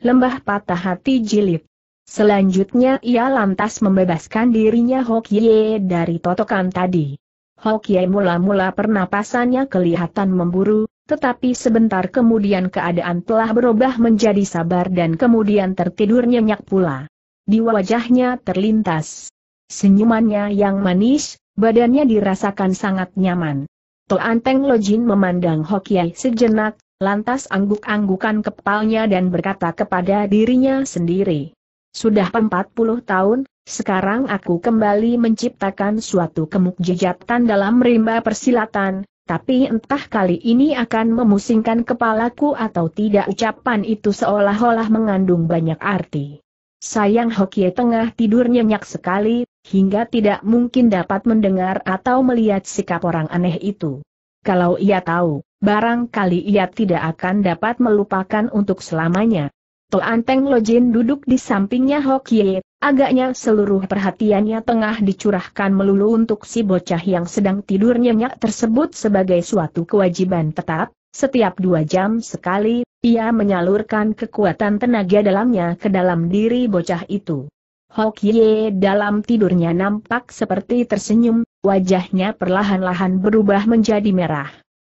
Lembah Patah Hati Jilid. Selanjutnya ia lantas membebaskan dirinya Hokye dari totokan tadi. Hokye mula-mula pernapasannya kelihatan memburu, tetapi sebentar kemudian keadaan telah berubah menjadi sabar dan kemudian tertidur nyenyak pula. Di wajahnya terlintas senyumannya yang manis, badannya dirasakan sangat nyaman. Toanteng Lojin memandang Hokye sejenak, lantas angguk-anggukan kepalnya dan berkata kepada dirinya sendiri. Sudah 40 tahun, sekarang aku kembali menciptakan suatu kemukjijatan dalam rimba persilatan, tapi entah kali ini akan memusingkan kepalaku atau tidak ucapan itu seolah-olah mengandung banyak arti. Sayang Hokie tengah tidur nyenyak sekali, hingga tidak mungkin dapat mendengar atau melihat sikap orang aneh itu. Kalau ia tahu, barangkali ia tidak akan dapat melupakan untuk selamanya. Toan Peng Lojin duduk di sampingnya Hokie, agaknya seluruh perhatiannya tengah dicurahkan melulu untuk si bocah yang sedang tidur nyenyak tersebut sebagai suatu kewajiban tetap, setiap dua jam sekali, ia menyalurkan kekuatan tenaga dalamnya ke dalam diri bocah itu. Hokye dalam tidurnya nampak seperti tersenyum, wajahnya perlahan-lahan berubah menjadi merah.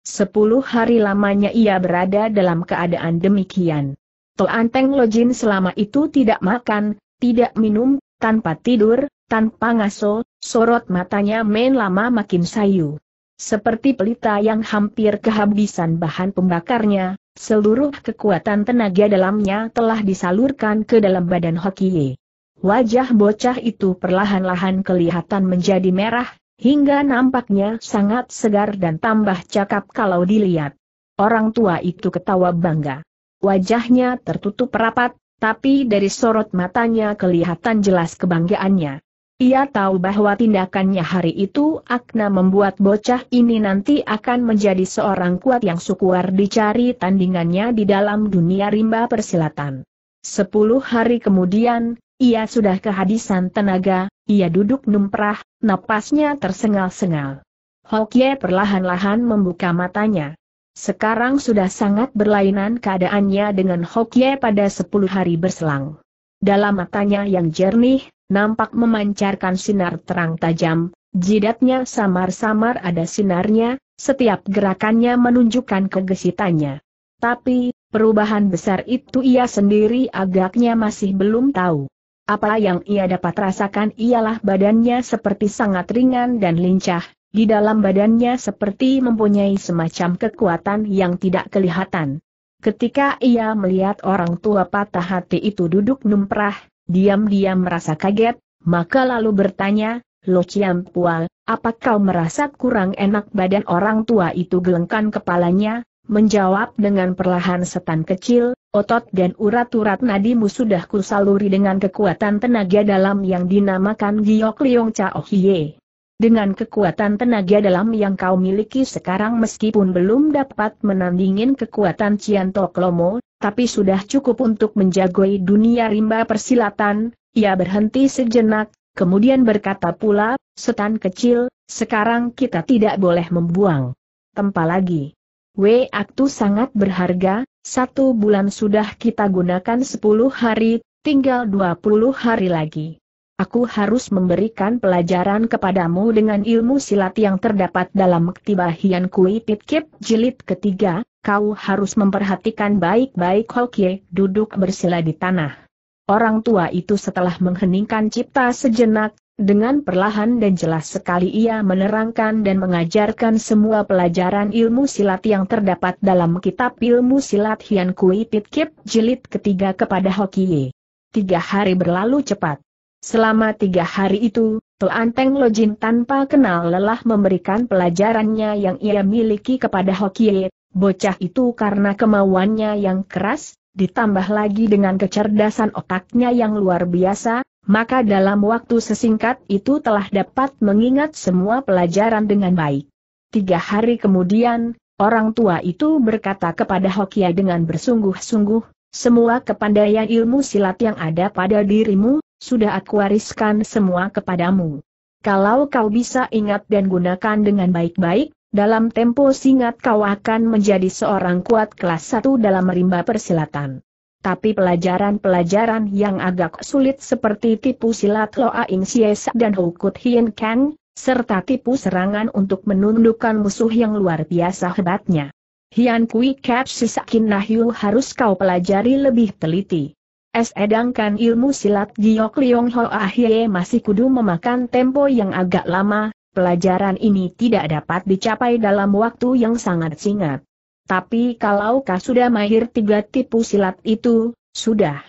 Sepuluh hari lamanya ia berada dalam keadaan demikian. Toanteng Lojin selama itu tidak makan, tidak minum, tanpa tidur, tanpa ngaso, sorot matanya main lama makin sayu. Seperti pelita yang hampir kehabisan bahan pembakarnya, seluruh kekuatan tenaga dalamnya telah disalurkan ke dalam badan Hokie. Wajah bocah itu perlahan-lahan kelihatan menjadi merah, hingga nampaknya sangat segar dan tambah cakap kalau dilihat. Orang tua itu ketawa bangga. Wajahnya tertutup rapat, tapi dari sorot matanya kelihatan jelas kebanggaannya. Ia tahu bahwa tindakannya hari itu Akna membuat bocah ini nanti akan menjadi seorang kuat yang sukuar dicari tandingannya di dalam dunia rimba persilatan. Sepuluh hari kemudian, ia sudah kehabisan tenaga, ia duduk numprah, napasnya tersengal-sengal. Hokye perlahan-lahan membuka matanya. Sekarang sudah sangat berlainan keadaannya dengan Hokye pada sepuluh hari berselang. Dalam matanya yang jernih, nampak memancarkan sinar terang tajam, jidatnya samar-samar ada sinarnya, setiap gerakannya menunjukkan kegesitannya. Tapi, perubahan besar itu ia sendiri agaknya masih belum tahu. Apa yang ia dapat rasakan ialah badannya seperti sangat ringan dan lincah, di dalam badannya seperti mempunyai semacam kekuatan yang tidak kelihatan. Ketika ia melihat orang tua patah hati itu duduk numprah, diam-diam merasa kaget, maka lalu bertanya, Lo Chiam Pual, apa kau merasa kurang enak badan orang tua itu gelengkan kepalanya, menjawab dengan perlahan setan kecil, Otot dan urat-urat nadimu sudah kusaluri dengan kekuatan tenaga dalam yang dinamakan Giok Leong Chao Hye. Dengan kekuatan tenaga dalam yang kau miliki sekarang meskipun belum dapat menandingin kekuatan Tok Lomo, tapi sudah cukup untuk menjagoi dunia rimba persilatan, ia berhenti sejenak, kemudian berkata pula, setan kecil, sekarang kita tidak boleh membuang. Tempa lagi. Wei aktu sangat berharga, satu bulan sudah kita gunakan sepuluh hari, tinggal dua puluh hari lagi. Aku harus memberikan pelajaran kepadamu dengan ilmu silat yang terdapat dalam ketibahian Kui kip, jilid ketiga, kau harus memperhatikan baik-baik Hokye duduk bersila di tanah. Orang tua itu setelah mengheningkan cipta sejenak, dengan perlahan dan jelas sekali ia menerangkan dan mengajarkan semua pelajaran ilmu silat yang terdapat dalam kitab ilmu silat Hian Kui Pit Kip jilid ketiga kepada Hokie. Tiga hari berlalu cepat. Selama tiga hari itu, Toan Peng Lojin tanpa kenal lelah memberikan pelajarannya yang ia miliki kepada Hokie, bocah itu karena kemauannya yang keras, ditambah lagi dengan kecerdasan otaknya yang luar biasa, maka dalam waktu sesingkat itu telah dapat mengingat semua pelajaran dengan baik. Tiga hari kemudian, orang tua itu berkata kepada Hokia dengan bersungguh-sungguh, semua kepandaian ilmu silat yang ada pada dirimu, sudah aku wariskan semua kepadamu. Kalau kau bisa ingat dan gunakan dengan baik-baik, dalam tempo singkat kau akan menjadi seorang kuat kelas satu dalam rimba persilatan. Tapi pelajaran-pelajaran yang agak sulit seperti tipu silat Loa Ing Siesa dan Hukut Hien Kang, serta tipu serangan untuk menundukkan musuh yang luar biasa hebatnya. Hian Kui Kap Sisakin Nahyu harus kau pelajari lebih teliti. Sedangkan ilmu silat Giok Liong Hoa Hie masih kudu memakan tempo yang agak lama, Pelajaran ini tidak dapat dicapai dalam waktu yang sangat singkat. Tapi kalau kau sudah mahir tiga tipu silat itu, sudah.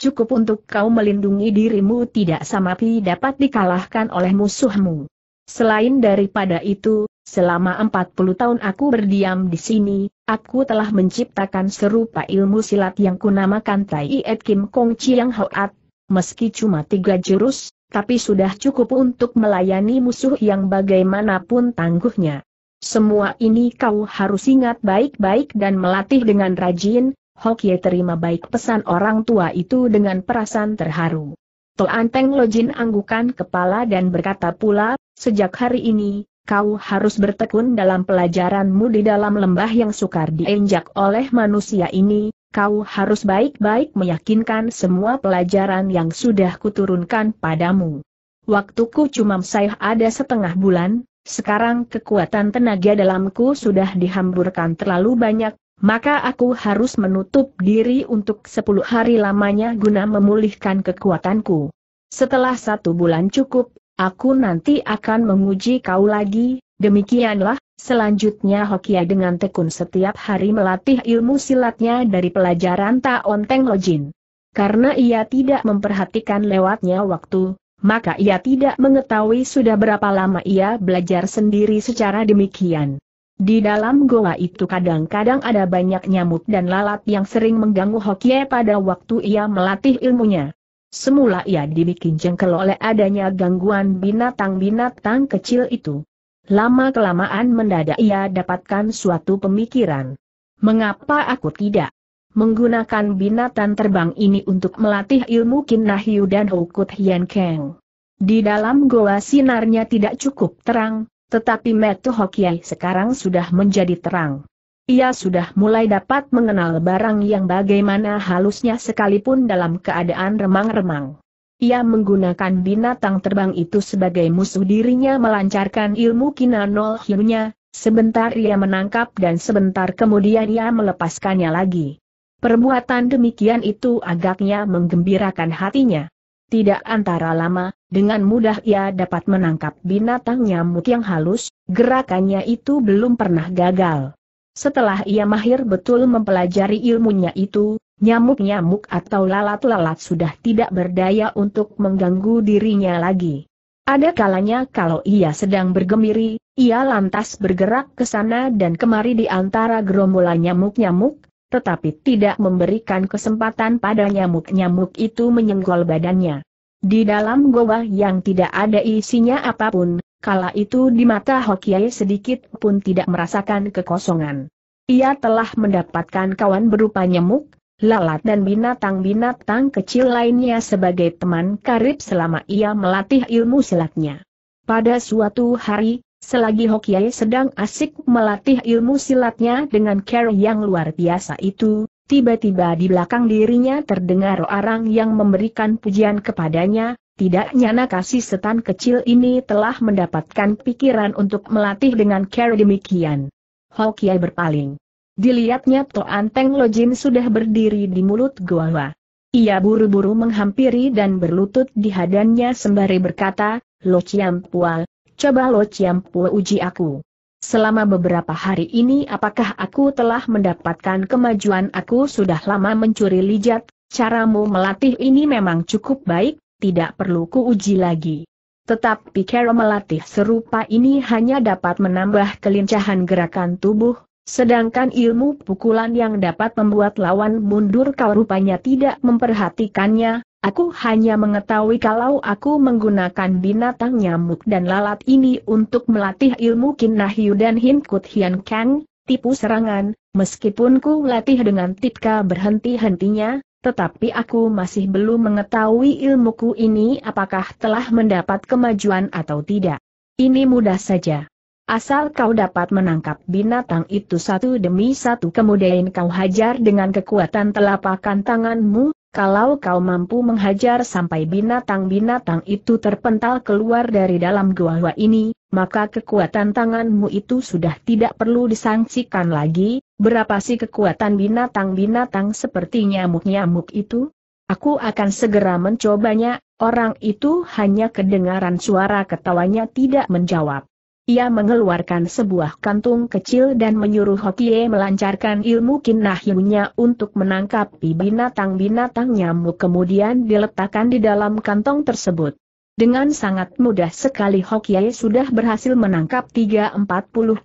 Cukup untuk kau melindungi dirimu tidak sama pi dapat dikalahkan oleh musuhmu. Selain daripada itu, selama 40 tahun aku berdiam di sini, aku telah menciptakan serupa ilmu silat yang kunamakan Tai Et Kim Kong Chiang Hoat, meski cuma tiga jurus, tapi sudah cukup untuk melayani musuh yang bagaimanapun tangguhnya. Semua ini kau harus ingat baik-baik dan melatih dengan rajin, Hokye terima baik pesan orang tua itu dengan perasaan terharu. Toan Peng Lojin anggukan kepala dan berkata pula, sejak hari ini, kau harus bertekun dalam pelajaranmu di dalam lembah yang sukar diinjak oleh manusia ini, kau harus baik-baik meyakinkan semua pelajaran yang sudah kuturunkan padamu. Waktuku cuma saya ada setengah bulan, sekarang kekuatan tenaga dalamku sudah dihamburkan terlalu banyak, maka aku harus menutup diri untuk sepuluh hari lamanya guna memulihkan kekuatanku. Setelah satu bulan cukup, aku nanti akan menguji kau lagi, demikianlah, Selanjutnya Hokia dengan tekun setiap hari melatih ilmu silatnya dari pelajaran Taon Teng Lojin. Karena ia tidak memperhatikan lewatnya waktu, maka ia tidak mengetahui sudah berapa lama ia belajar sendiri secara demikian. Di dalam goa itu kadang-kadang ada banyak nyamuk dan lalat yang sering mengganggu Hokie pada waktu ia melatih ilmunya. Semula ia dibikin jengkel oleh adanya gangguan binatang-binatang kecil itu. Lama-kelamaan mendadak ia dapatkan suatu pemikiran. Mengapa aku tidak menggunakan binatang terbang ini untuk melatih ilmu Kinahyu dan Hokut Hian Keng? Di dalam goa sinarnya tidak cukup terang, tetapi Metu Hokiai sekarang sudah menjadi terang. Ia sudah mulai dapat mengenal barang yang bagaimana halusnya sekalipun dalam keadaan remang-remang. Ia menggunakan binatang terbang itu sebagai musuh dirinya melancarkan ilmu kinanol hiunya, sebentar ia menangkap dan sebentar kemudian ia melepaskannya lagi. Perbuatan demikian itu agaknya menggembirakan hatinya. Tidak antara lama, dengan mudah ia dapat menangkap binatang nyamuk yang halus, gerakannya itu belum pernah gagal. Setelah ia mahir betul mempelajari ilmunya itu, Nyamuk-nyamuk atau lalat-lalat sudah tidak berdaya untuk mengganggu dirinya lagi. Ada kalanya kalau ia sedang bergemiri, ia lantas bergerak ke sana dan kemari di antara gerombolan nyamuk-nyamuk, tetapi tidak memberikan kesempatan pada nyamuk-nyamuk itu menyenggol badannya. Di dalam goa yang tidak ada isinya apapun, kala itu di mata Hokiai sedikit pun tidak merasakan kekosongan. Ia telah mendapatkan kawan berupa nyamuk, lalat dan binatang-binatang kecil lainnya sebagai teman karib selama ia melatih ilmu silatnya. Pada suatu hari, selagi Hokiai sedang asik melatih ilmu silatnya dengan care yang luar biasa itu, tiba-tiba di belakang dirinya terdengar orang yang memberikan pujian kepadanya, tidak nyana kasih setan kecil ini telah mendapatkan pikiran untuk melatih dengan care demikian. Hokiai berpaling. Dilihatnya Toan Teng Lojin sudah berdiri di mulut goa. Ia buru-buru menghampiri dan berlutut di hadannya sembari berkata, Lo Chiam Pual, coba Lo Chiam Pual uji aku. Selama beberapa hari ini apakah aku telah mendapatkan kemajuan aku sudah lama mencuri lijat, caramu melatih ini memang cukup baik, tidak perlu ku uji lagi. Tetapi cara melatih serupa ini hanya dapat menambah kelincahan gerakan tubuh, Sedangkan ilmu pukulan yang dapat membuat lawan mundur kau rupanya tidak memperhatikannya, aku hanya mengetahui kalau aku menggunakan binatang nyamuk dan lalat ini untuk melatih ilmu Kinahyu dan Hinkut Hian Kang, tipu serangan, meskipun ku latih dengan titka berhenti-hentinya, tetapi aku masih belum mengetahui ilmuku ini apakah telah mendapat kemajuan atau tidak. Ini mudah saja. Asal kau dapat menangkap binatang itu satu demi satu kemudian kau hajar dengan kekuatan telapakan tanganmu, kalau kau mampu menghajar sampai binatang-binatang itu terpental keluar dari dalam gua-gua ini, maka kekuatan tanganmu itu sudah tidak perlu disangsikan lagi, berapa sih kekuatan binatang-binatang seperti nyamuk-nyamuk itu? Aku akan segera mencobanya, orang itu hanya kedengaran suara ketawanya tidak menjawab. Ia mengeluarkan sebuah kantung kecil dan menyuruh Hokie melancarkan ilmu kinahyunya untuk menangkapi binatang-binatang nyamuk kemudian diletakkan di dalam kantong tersebut. Dengan sangat mudah sekali Hokie sudah berhasil menangkap 340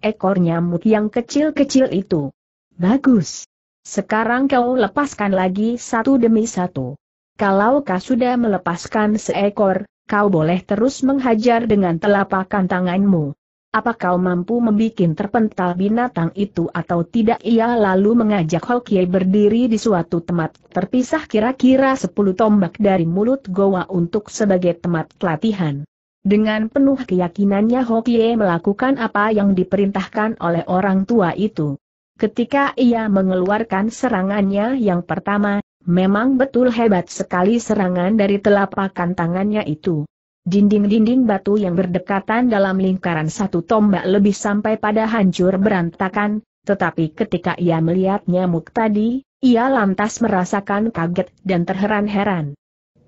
ekor nyamuk yang kecil-kecil itu. Bagus. Sekarang kau lepaskan lagi satu demi satu. Kalau kau sudah melepaskan seekor, kau boleh terus menghajar dengan telapak tanganmu apa kau mampu membuat terpental binatang itu atau tidak ia lalu mengajak Hokie berdiri di suatu tempat terpisah kira-kira sepuluh tombak dari mulut goa untuk sebagai tempat pelatihan. Dengan penuh keyakinannya Hokie melakukan apa yang diperintahkan oleh orang tua itu. Ketika ia mengeluarkan serangannya yang pertama, memang betul hebat sekali serangan dari telapakan tangannya itu. Dinding-dinding batu yang berdekatan dalam lingkaran satu tombak lebih sampai pada hancur berantakan, tetapi ketika ia melihat nyamuk tadi, ia lantas merasakan kaget dan terheran-heran.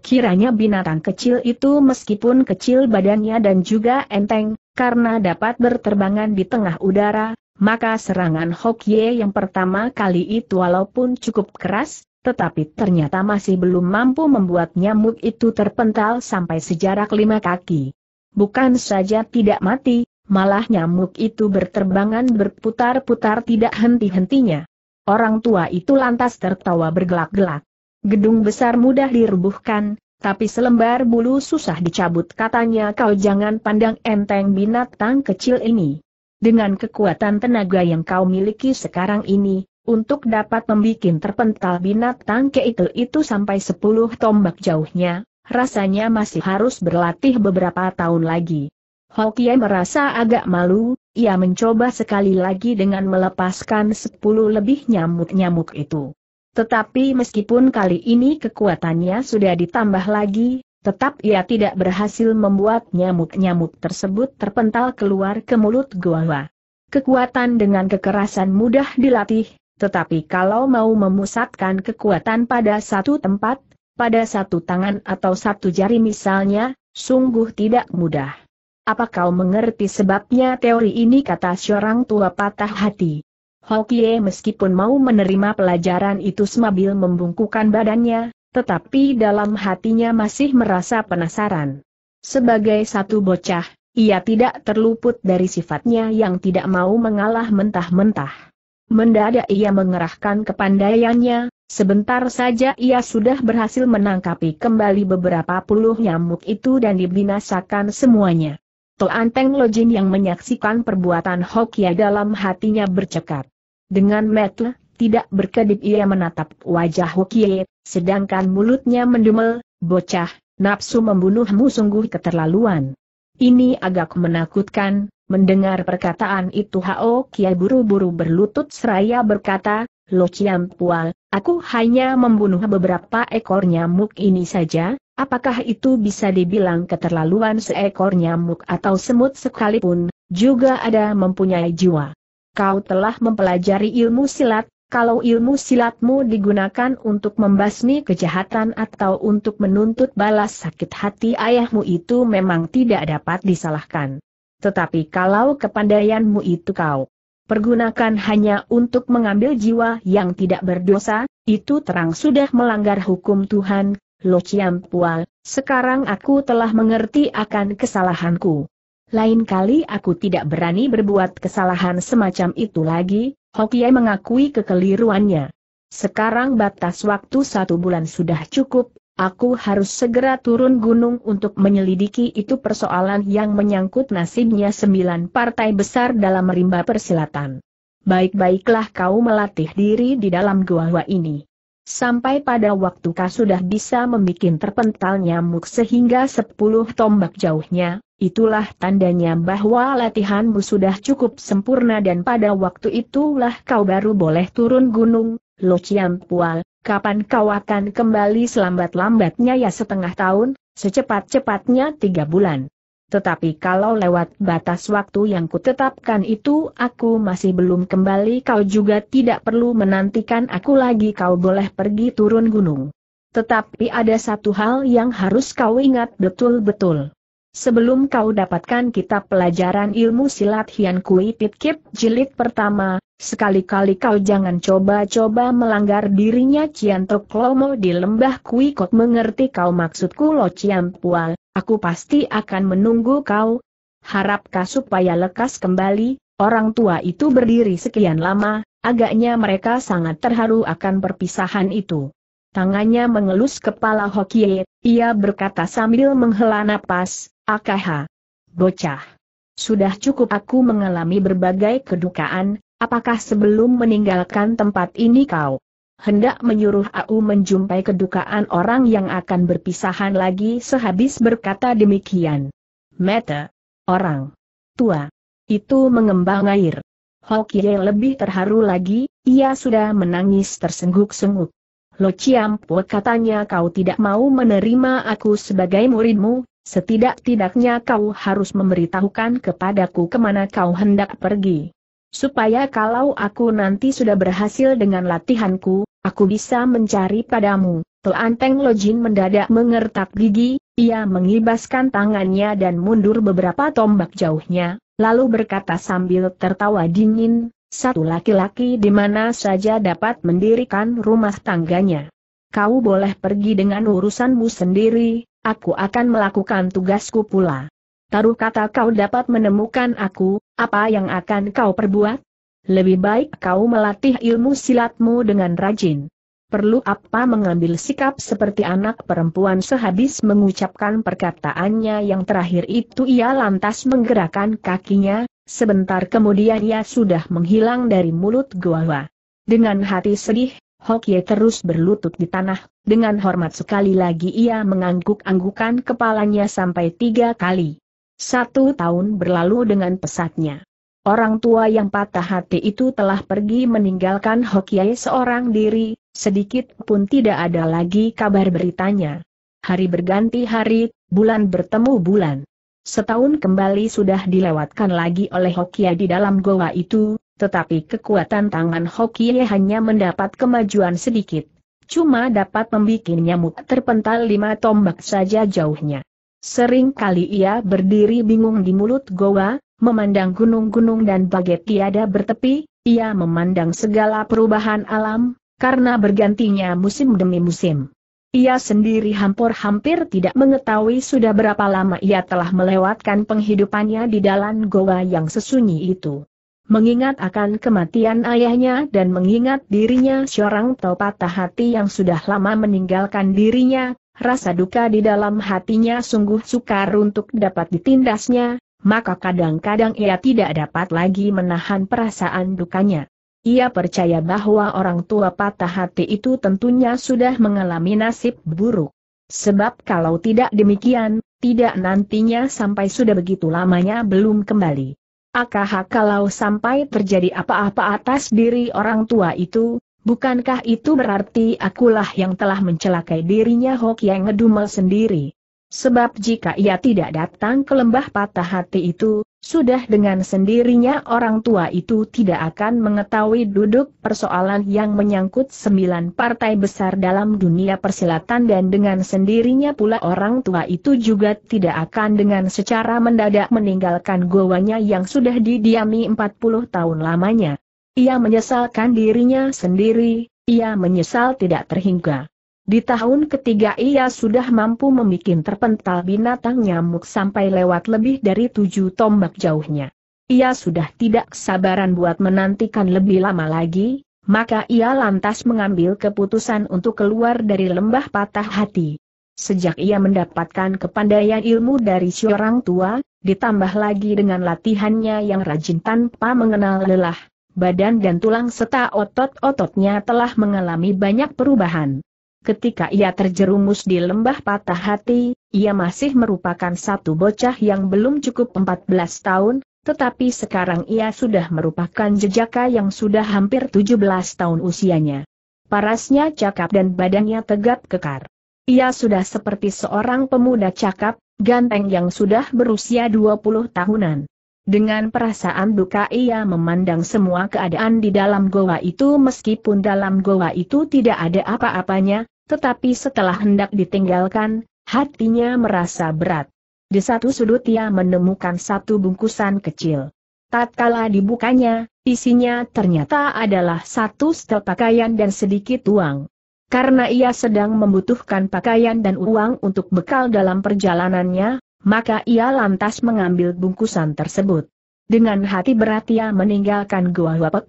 Kiranya binatang kecil itu meskipun kecil badannya dan juga enteng, karena dapat berterbangan di tengah udara, maka serangan Hokye yang pertama kali itu walaupun cukup keras, tetapi ternyata masih belum mampu membuat nyamuk itu terpental sampai sejarak lima kaki. Bukan saja tidak mati, malah nyamuk itu berterbangan berputar-putar tidak henti-hentinya. Orang tua itu lantas tertawa bergelak-gelak. Gedung besar mudah dirubuhkan, tapi selembar bulu susah dicabut katanya kau jangan pandang enteng binatang kecil ini. Dengan kekuatan tenaga yang kau miliki sekarang ini, untuk dapat membuat terpental binatang keitel itu sampai 10 tombak jauhnya, rasanya masih harus berlatih beberapa tahun lagi. Hokie merasa agak malu, ia mencoba sekali lagi dengan melepaskan 10 lebih nyamuk-nyamuk itu. Tetapi meskipun kali ini kekuatannya sudah ditambah lagi, tetap ia tidak berhasil membuat nyamuk-nyamuk tersebut terpental keluar ke mulut goa. Kekuatan dengan kekerasan mudah dilatih, tetapi kalau mau memusatkan kekuatan pada satu tempat, pada satu tangan atau satu jari misalnya, sungguh tidak mudah. Apa kau mengerti sebabnya teori ini kata seorang tua patah hati? Hokie meskipun mau menerima pelajaran itu semabil membungkukan badannya, tetapi dalam hatinya masih merasa penasaran. Sebagai satu bocah, ia tidak terluput dari sifatnya yang tidak mau mengalah mentah-mentah. Mendadak ia mengerahkan kepandaiannya, sebentar saja ia sudah berhasil menangkapi kembali beberapa puluh nyamuk itu dan dibinasakan semuanya. Teng Lojin yang menyaksikan perbuatan Hokia dalam hatinya bercekat. Dengan metel, tidak berkedip ia menatap wajah Hokie, sedangkan mulutnya mendumel, bocah, nafsu membunuhmu sungguh keterlaluan. Ini agak menakutkan, Mendengar perkataan itu Hao Kia buru-buru berlutut seraya berkata, Lo Chiam Pual, aku hanya membunuh beberapa ekor nyamuk ini saja, apakah itu bisa dibilang keterlaluan seekor nyamuk atau semut sekalipun, juga ada mempunyai jiwa. Kau telah mempelajari ilmu silat, kalau ilmu silatmu digunakan untuk membasmi kejahatan atau untuk menuntut balas sakit hati ayahmu itu memang tidak dapat disalahkan tetapi kalau kepandaianmu itu kau pergunakan hanya untuk mengambil jiwa yang tidak berdosa, itu terang sudah melanggar hukum Tuhan, Lo Pual, sekarang aku telah mengerti akan kesalahanku. Lain kali aku tidak berani berbuat kesalahan semacam itu lagi, Hokiai mengakui kekeliruannya. Sekarang batas waktu satu bulan sudah cukup, Aku harus segera turun gunung untuk menyelidiki itu persoalan yang menyangkut nasibnya sembilan partai besar dalam rimba persilatan. Baik-baiklah kau melatih diri di dalam gua-gua ini. Sampai pada waktu kau sudah bisa membuat terpental nyamuk sehingga sepuluh tombak jauhnya, itulah tandanya bahwa latihanmu sudah cukup sempurna dan pada waktu itulah kau baru boleh turun gunung, Lo Pual. Kapan kau akan kembali selambat-lambatnya ya setengah tahun, secepat-cepatnya tiga bulan. Tetapi kalau lewat batas waktu yang kutetapkan itu aku masih belum kembali kau juga tidak perlu menantikan aku lagi kau boleh pergi turun gunung. Tetapi ada satu hal yang harus kau ingat betul-betul. Sebelum kau dapatkan kitab pelajaran ilmu silat Hian Kui Pitkip jilid pertama, sekali-kali kau jangan coba-coba melanggar dirinya Cian Tok Lomo di lembah Kui Kot mengerti kau maksudku Lo Cian Pual, aku pasti akan menunggu kau. Harapkah supaya lekas kembali, orang tua itu berdiri sekian lama, agaknya mereka sangat terharu akan perpisahan itu. Tangannya mengelus kepala Hokie, ia berkata sambil menghela napas, AKH. Bocah. Sudah cukup aku mengalami berbagai kedukaan, apakah sebelum meninggalkan tempat ini kau hendak menyuruh aku menjumpai kedukaan orang yang akan berpisahan lagi sehabis berkata demikian. Meta, Orang. Tua. Itu mengembang air. Hokie lebih terharu lagi, ia sudah menangis tersengguk-sengguk. Lo Ciampo katanya kau tidak mau menerima aku sebagai muridmu, Setidak-tidaknya kau harus memberitahukan kepadaku kemana kau hendak pergi. Supaya kalau aku nanti sudah berhasil dengan latihanku, aku bisa mencari padamu. Tuan Peng Lojin mendadak mengertak gigi, ia mengibaskan tangannya dan mundur beberapa tombak jauhnya, lalu berkata sambil tertawa dingin, satu laki-laki di mana saja dapat mendirikan rumah tangganya. Kau boleh pergi dengan urusanmu sendiri, aku akan melakukan tugasku pula. Taruh kata kau dapat menemukan aku, apa yang akan kau perbuat? Lebih baik kau melatih ilmu silatmu dengan rajin. Perlu apa mengambil sikap seperti anak perempuan sehabis mengucapkan perkataannya yang terakhir itu ia lantas menggerakkan kakinya, sebentar kemudian ia sudah menghilang dari mulut gua. Dengan hati sedih, Hokye terus berlutut di tanah, dengan hormat sekali lagi ia mengangguk-anggukan kepalanya sampai tiga kali. Satu tahun berlalu dengan pesatnya. Orang tua yang patah hati itu telah pergi meninggalkan Hokye seorang diri, sedikit pun tidak ada lagi kabar beritanya. Hari berganti hari, bulan bertemu bulan. Setahun kembali sudah dilewatkan lagi oleh Hokia di dalam goa itu, tetapi kekuatan tangan Hokie hanya mendapat kemajuan sedikit. Cuma dapat membuat nyamuk terpental lima tombak saja jauhnya. Sering kali ia berdiri bingung di mulut goa, memandang gunung-gunung dan bagai tiada bertepi, ia memandang segala perubahan alam, karena bergantinya musim demi musim. Ia sendiri hampir-hampir tidak mengetahui sudah berapa lama ia telah melewatkan penghidupannya di dalam goa yang sesunyi itu. Mengingat akan kematian ayahnya dan mengingat dirinya seorang tau patah hati yang sudah lama meninggalkan dirinya, rasa duka di dalam hatinya sungguh sukar untuk dapat ditindasnya, maka kadang-kadang ia tidak dapat lagi menahan perasaan dukanya. Ia percaya bahwa orang tua patah hati itu tentunya sudah mengalami nasib buruk. Sebab kalau tidak demikian, tidak nantinya sampai sudah begitu lamanya belum kembali. Akah kalau sampai terjadi apa-apa atas diri orang tua itu, bukankah itu berarti akulah yang telah mencelakai dirinya Hok yang ngedumel sendiri? Sebab jika ia tidak datang ke lembah patah hati itu, sudah dengan sendirinya orang tua itu tidak akan mengetahui duduk persoalan yang menyangkut sembilan partai besar dalam dunia persilatan dan dengan sendirinya pula orang tua itu juga tidak akan dengan secara mendadak meninggalkan goanya yang sudah didiami 40 tahun lamanya. Ia menyesalkan dirinya sendiri, ia menyesal tidak terhingga. Di tahun ketiga ia sudah mampu membuat terpental binatang nyamuk sampai lewat lebih dari tujuh tombak jauhnya. Ia sudah tidak kesabaran buat menantikan lebih lama lagi, maka ia lantas mengambil keputusan untuk keluar dari lembah patah hati. Sejak ia mendapatkan kepandaian ilmu dari si orang tua, ditambah lagi dengan latihannya yang rajin tanpa mengenal lelah, badan dan tulang serta otot-ototnya telah mengalami banyak perubahan. Ketika ia terjerumus di lembah patah hati, ia masih merupakan satu bocah yang belum cukup 14 tahun, tetapi sekarang ia sudah merupakan jejaka yang sudah hampir 17 tahun usianya. Parasnya cakap dan badannya tegap kekar. Ia sudah seperti seorang pemuda cakap, ganteng yang sudah berusia 20 tahunan. Dengan perasaan duka ia memandang semua keadaan di dalam goa itu meskipun dalam goa itu tidak ada apa-apanya, tetapi setelah hendak ditinggalkan, hatinya merasa berat. Di satu sudut ia menemukan satu bungkusan kecil. Tatkala dibukanya, isinya ternyata adalah satu setel pakaian dan sedikit uang. Karena ia sedang membutuhkan pakaian dan uang untuk bekal dalam perjalanannya, maka ia lantas mengambil bungkusan tersebut. Dengan hati berat ia meninggalkan gua Wapek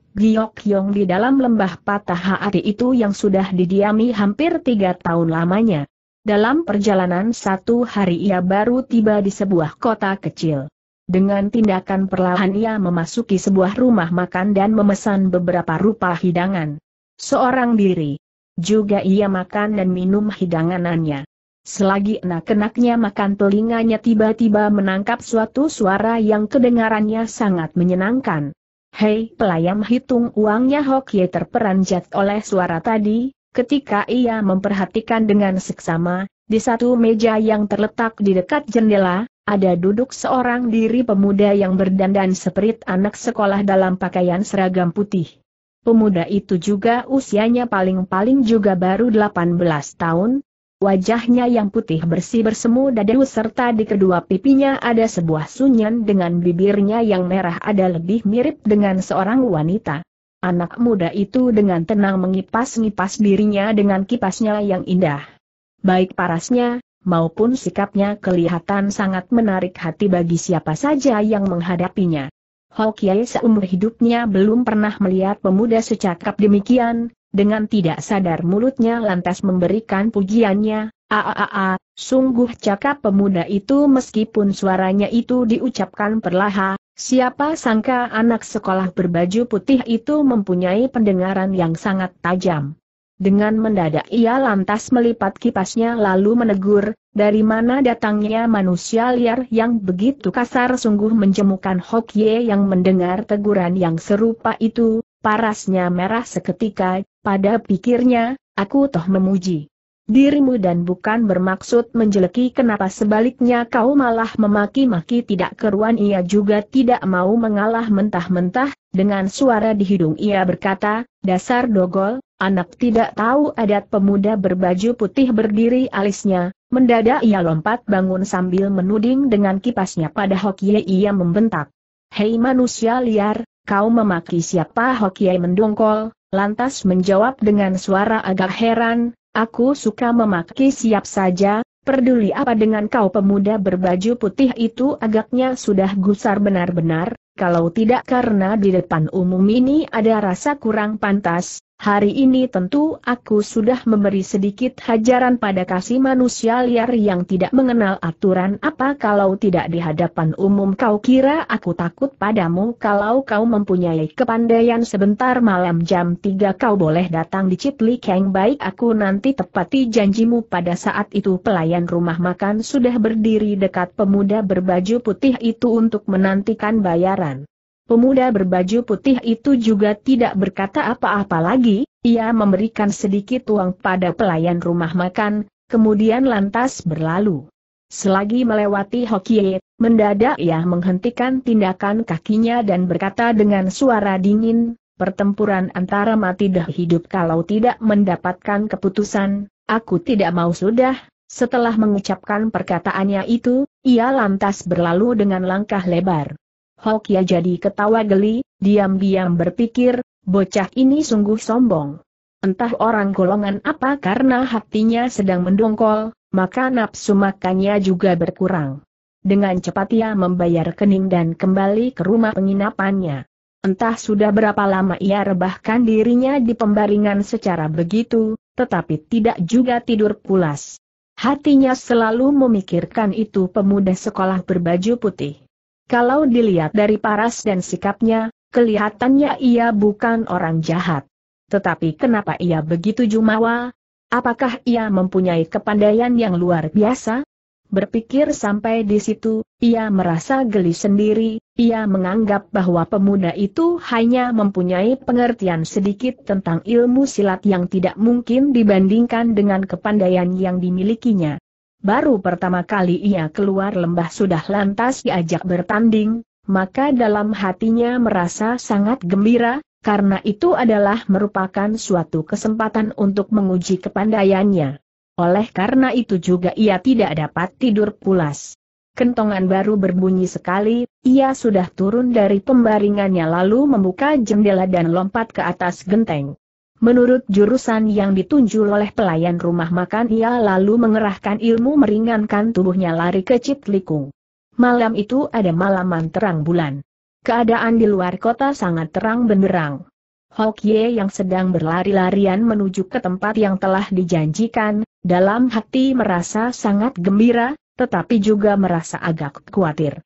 Yong di dalam lembah patah hati itu yang sudah didiami hampir tiga tahun lamanya. Dalam perjalanan satu hari ia baru tiba di sebuah kota kecil. Dengan tindakan perlahan ia memasuki sebuah rumah makan dan memesan beberapa rupa hidangan. Seorang diri. Juga ia makan dan minum hidanganannya. Selagi enak-enaknya makan telinganya tiba-tiba menangkap suatu suara yang kedengarannya sangat menyenangkan. Hei pelayan hitung uangnya Hok ye terperanjat oleh suara tadi, ketika ia memperhatikan dengan seksama, di satu meja yang terletak di dekat jendela, ada duduk seorang diri pemuda yang berdandan seperit anak sekolah dalam pakaian seragam putih. Pemuda itu juga usianya paling-paling juga baru 18 tahun, Wajahnya yang putih bersih bersemu dadu serta di kedua pipinya ada sebuah sunyan dengan bibirnya yang merah ada lebih mirip dengan seorang wanita. Anak muda itu dengan tenang mengipas-ngipas dirinya dengan kipasnya yang indah. Baik parasnya, maupun sikapnya kelihatan sangat menarik hati bagi siapa saja yang menghadapinya. Hokiai seumur hidupnya belum pernah melihat pemuda secakap demikian, dengan tidak sadar mulutnya lantas memberikan pujiannya, Aaa, sungguh cakap pemuda itu meskipun suaranya itu diucapkan perlahan, siapa sangka anak sekolah berbaju putih itu mempunyai pendengaran yang sangat tajam. Dengan mendadak ia lantas melipat kipasnya lalu menegur, dari mana datangnya manusia liar yang begitu kasar sungguh menjemukan Hokye yang mendengar teguran yang serupa itu, parasnya merah seketika, pada pikirnya, aku toh memuji dirimu dan bukan bermaksud menjeleki kenapa sebaliknya kau malah memaki-maki tidak keruan ia juga tidak mau mengalah mentah-mentah, dengan suara di hidung ia berkata, dasar dogol, anak tidak tahu adat pemuda berbaju putih berdiri alisnya, mendadak ia lompat bangun sambil menuding dengan kipasnya pada hokie ia membentak. Hei manusia liar, kau memaki siapa Hokiai mendongkol, lantas menjawab dengan suara agak heran, aku suka memaki siap saja, peduli apa dengan kau pemuda berbaju putih itu agaknya sudah gusar benar-benar, kalau tidak karena di depan umum ini ada rasa kurang pantas, Hari ini tentu aku sudah memberi sedikit hajaran pada kasih manusia liar yang tidak mengenal aturan apa kalau tidak di hadapan umum kau kira aku takut padamu kalau kau mempunyai kepandaian sebentar malam jam 3 kau boleh datang di Cipli Kang baik aku nanti tepati janjimu pada saat itu pelayan rumah makan sudah berdiri dekat pemuda berbaju putih itu untuk menantikan bayaran. Pemuda berbaju putih itu juga tidak berkata apa-apa lagi, ia memberikan sedikit uang pada pelayan rumah makan, kemudian lantas berlalu. Selagi melewati Hokie, mendadak ia menghentikan tindakan kakinya dan berkata dengan suara dingin, pertempuran antara mati dah hidup kalau tidak mendapatkan keputusan, aku tidak mau sudah, setelah mengucapkan perkataannya itu, ia lantas berlalu dengan langkah lebar. Hokia jadi ketawa geli, diam-diam berpikir, bocah ini sungguh sombong. Entah orang golongan apa karena hatinya sedang mendongkol, maka nafsu makannya juga berkurang. Dengan cepat ia membayar kening dan kembali ke rumah penginapannya. Entah sudah berapa lama ia rebahkan dirinya di pembaringan secara begitu, tetapi tidak juga tidur pulas. Hatinya selalu memikirkan itu pemuda sekolah berbaju putih. Kalau dilihat dari paras dan sikapnya, kelihatannya ia bukan orang jahat. Tetapi kenapa ia begitu jumawa? Apakah ia mempunyai kepandaian yang luar biasa? Berpikir sampai di situ, ia merasa geli sendiri, ia menganggap bahwa pemuda itu hanya mempunyai pengertian sedikit tentang ilmu silat yang tidak mungkin dibandingkan dengan kepandaian yang dimilikinya. Baru pertama kali ia keluar lembah sudah lantas diajak bertanding, maka dalam hatinya merasa sangat gembira, karena itu adalah merupakan suatu kesempatan untuk menguji kepandaiannya. Oleh karena itu juga ia tidak dapat tidur pulas. Kentongan baru berbunyi sekali, ia sudah turun dari pembaringannya lalu membuka jendela dan lompat ke atas genteng. Menurut jurusan yang ditunjuk oleh pelayan rumah makan ia lalu mengerahkan ilmu meringankan tubuhnya lari ke Citlikung. Malam itu ada malaman terang bulan. Keadaan di luar kota sangat terang benderang. Ye yang sedang berlari-larian menuju ke tempat yang telah dijanjikan, dalam hati merasa sangat gembira, tetapi juga merasa agak khawatir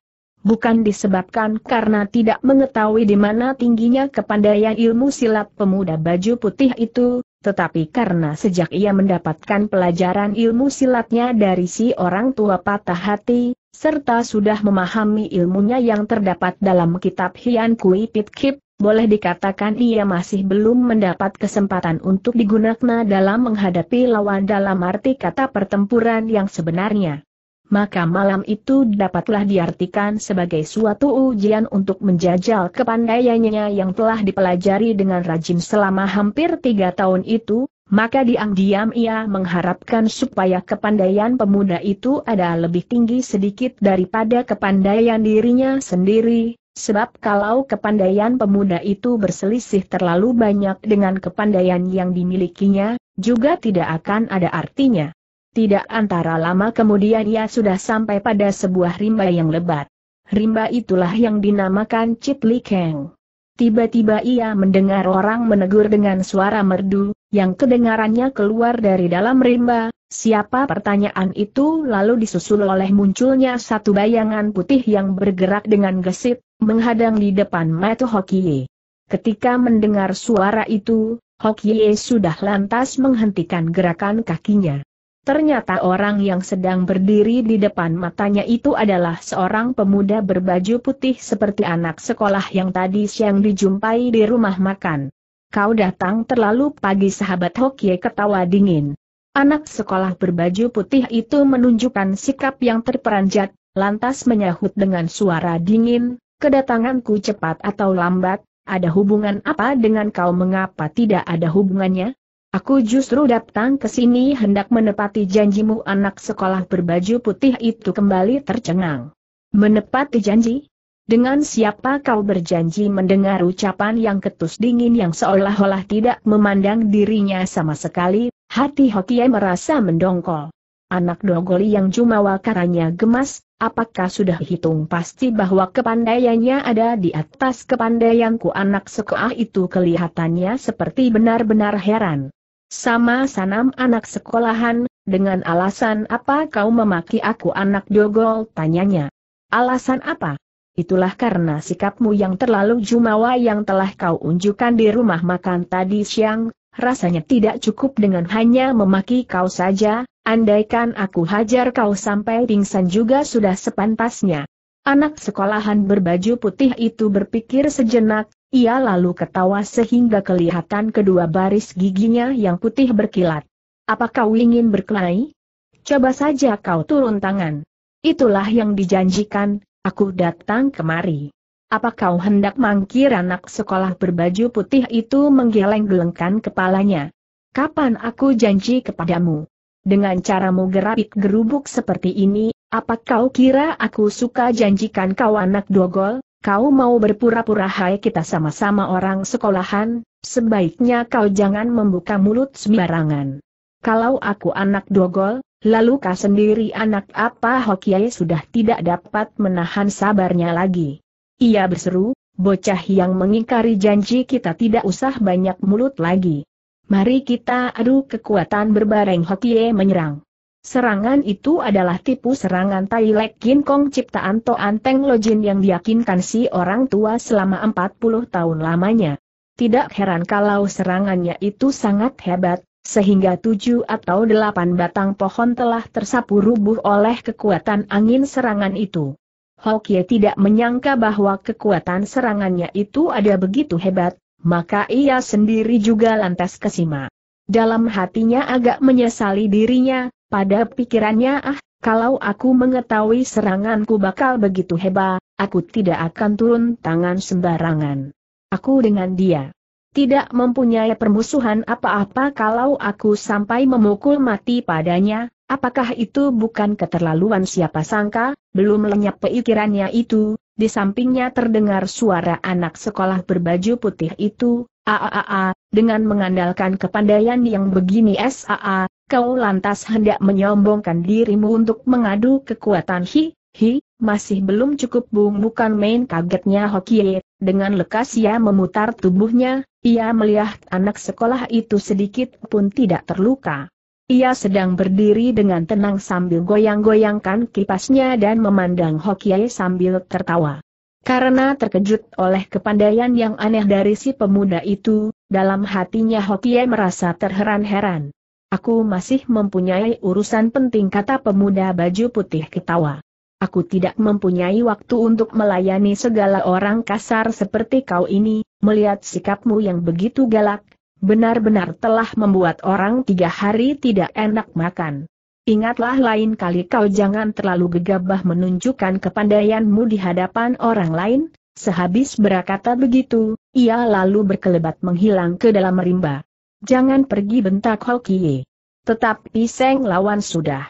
bukan disebabkan karena tidak mengetahui di mana tingginya kepandaian ilmu silat pemuda baju putih itu, tetapi karena sejak ia mendapatkan pelajaran ilmu silatnya dari si orang tua patah hati, serta sudah memahami ilmunya yang terdapat dalam kitab Hian Kui Pit Kip, boleh dikatakan ia masih belum mendapat kesempatan untuk digunakan dalam menghadapi lawan dalam arti kata pertempuran yang sebenarnya maka malam itu dapatlah diartikan sebagai suatu ujian untuk menjajal kepandaiannya yang telah dipelajari dengan rajin selama hampir tiga tahun itu, maka diam-diam ia mengharapkan supaya kepandaian pemuda itu ada lebih tinggi sedikit daripada kepandaian dirinya sendiri, sebab kalau kepandaian pemuda itu berselisih terlalu banyak dengan kepandaian yang dimilikinya, juga tidak akan ada artinya. Tidak antara lama kemudian ia sudah sampai pada sebuah rimba yang lebat. Rimba itulah yang dinamakan Chitli Keng. Tiba-tiba ia mendengar orang menegur dengan suara merdu, yang kedengarannya keluar dari dalam rimba, siapa pertanyaan itu lalu disusul oleh munculnya satu bayangan putih yang bergerak dengan gesit, menghadang di depan Matu Hokie. Ketika mendengar suara itu, Hokie sudah lantas menghentikan gerakan kakinya. Ternyata orang yang sedang berdiri di depan matanya itu adalah seorang pemuda berbaju putih seperti anak sekolah yang tadi siang dijumpai di rumah makan. Kau datang terlalu pagi sahabat Hokie ketawa dingin. Anak sekolah berbaju putih itu menunjukkan sikap yang terperanjat, lantas menyahut dengan suara dingin, kedatanganku cepat atau lambat, ada hubungan apa dengan kau mengapa tidak ada hubungannya? Aku justru datang ke sini hendak menepati janjimu anak sekolah berbaju putih itu kembali tercengang. Menepati janji? Dengan siapa kau berjanji mendengar ucapan yang ketus dingin yang seolah-olah tidak memandang dirinya sama sekali, hati Hokie merasa mendongkol. Anak dogoli yang cuma karanya gemas, apakah sudah hitung pasti bahwa kepandaiannya ada di atas kepandaianku anak sekolah itu kelihatannya seperti benar-benar heran. Sama sanam anak sekolahan, dengan alasan apa kau memaki aku anak dogol tanyanya. Alasan apa? Itulah karena sikapmu yang terlalu jumawa yang telah kau unjukkan di rumah makan tadi siang, rasanya tidak cukup dengan hanya memaki kau saja, andaikan aku hajar kau sampai pingsan juga sudah sepantasnya. Anak sekolahan berbaju putih itu berpikir sejenak, ia lalu ketawa sehingga kelihatan kedua baris giginya yang putih berkilat. Apa kau ingin berkelahi? Coba saja kau turun tangan. Itulah yang dijanjikan, aku datang kemari. Apa kau hendak mangkir anak sekolah berbaju putih itu menggeleng-gelengkan kepalanya? Kapan aku janji kepadamu? Dengan caramu gerabik gerubuk seperti ini, apa kau kira aku suka janjikan kau anak dogol? Kau mau berpura-pura hai kita sama-sama orang sekolahan, sebaiknya kau jangan membuka mulut sembarangan. Kalau aku anak dogol, lalu kau sendiri anak apa Hokiai sudah tidak dapat menahan sabarnya lagi. Ia berseru, bocah yang mengingkari janji kita tidak usah banyak mulut lagi. Mari kita adu kekuatan berbareng Hokiai menyerang. Serangan itu adalah tipu serangan Tai Lek Kin Kong ciptaan Toan Teng Lojin yang diyakinkan si orang tua selama 40 tahun lamanya. Tidak heran kalau serangannya itu sangat hebat, sehingga tujuh atau delapan batang pohon telah tersapu rubuh oleh kekuatan angin serangan itu. Hokie tidak menyangka bahwa kekuatan serangannya itu ada begitu hebat, maka ia sendiri juga lantas kesima. Dalam hatinya agak menyesali dirinya, pada pikirannya ah, kalau aku mengetahui seranganku bakal begitu hebat, aku tidak akan turun tangan sembarangan. Aku dengan dia tidak mempunyai permusuhan apa-apa kalau aku sampai memukul mati padanya, apakah itu bukan keterlaluan siapa sangka, belum lenyap pikirannya itu, di sampingnya terdengar suara anak sekolah berbaju putih itu, aaa, dengan mengandalkan kepandaian yang begini saa, kau lantas hendak menyombongkan dirimu untuk mengadu kekuatan Hi, Hi, masih belum cukup bung bukan main kagetnya Hokie, dengan lekas ia memutar tubuhnya, ia melihat anak sekolah itu sedikit pun tidak terluka. Ia sedang berdiri dengan tenang sambil goyang-goyangkan kipasnya dan memandang Hokie sambil tertawa. Karena terkejut oleh kepandaian yang aneh dari si pemuda itu, dalam hatinya Hokie merasa terheran-heran. Aku masih mempunyai urusan penting kata pemuda baju putih ketawa. Aku tidak mempunyai waktu untuk melayani segala orang kasar seperti kau ini, melihat sikapmu yang begitu galak, benar-benar telah membuat orang tiga hari tidak enak makan. Ingatlah lain kali kau jangan terlalu gegabah menunjukkan kepandaianmu di hadapan orang lain, sehabis berkata begitu, ia lalu berkelebat menghilang ke dalam rimba. Jangan pergi bentak Hokie. Tetapi Seng lawan sudah.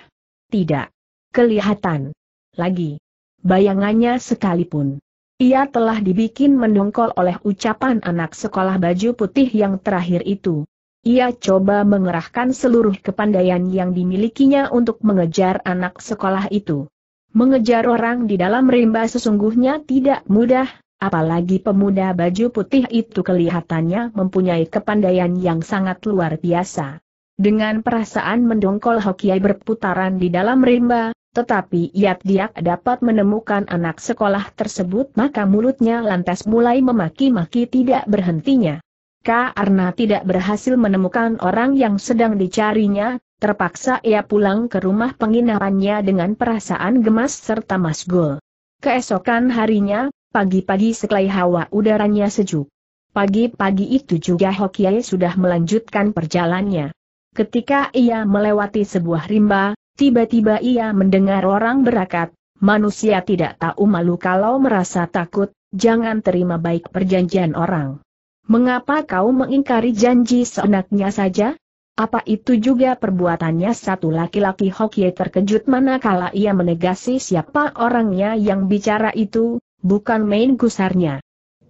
Tidak. Kelihatan. Lagi. Bayangannya sekalipun. Ia telah dibikin mendongkol oleh ucapan anak sekolah baju putih yang terakhir itu. Ia coba mengerahkan seluruh kepandaian yang dimilikinya untuk mengejar anak sekolah itu. Mengejar orang di dalam rimba sesungguhnya tidak mudah, apalagi pemuda baju putih itu kelihatannya mempunyai kepandaian yang sangat luar biasa. Dengan perasaan mendongkol Hokiai berputaran di dalam rimba, tetapi ia tidak dapat menemukan anak sekolah tersebut maka mulutnya lantas mulai memaki-maki tidak berhentinya. Karena tidak berhasil menemukan orang yang sedang dicarinya, terpaksa ia pulang ke rumah penginapannya dengan perasaan gemas serta masgul. Keesokan harinya, Pagi-pagi sekelai hawa udaranya sejuk. Pagi-pagi itu juga Hokiai sudah melanjutkan perjalannya. Ketika ia melewati sebuah rimba, tiba-tiba ia mendengar orang berakat, manusia tidak tahu malu kalau merasa takut, jangan terima baik perjanjian orang. Mengapa kau mengingkari janji seenaknya saja? Apa itu juga perbuatannya satu laki-laki Hokye terkejut manakala ia menegasi siapa orangnya yang bicara itu, bukan main gusarnya.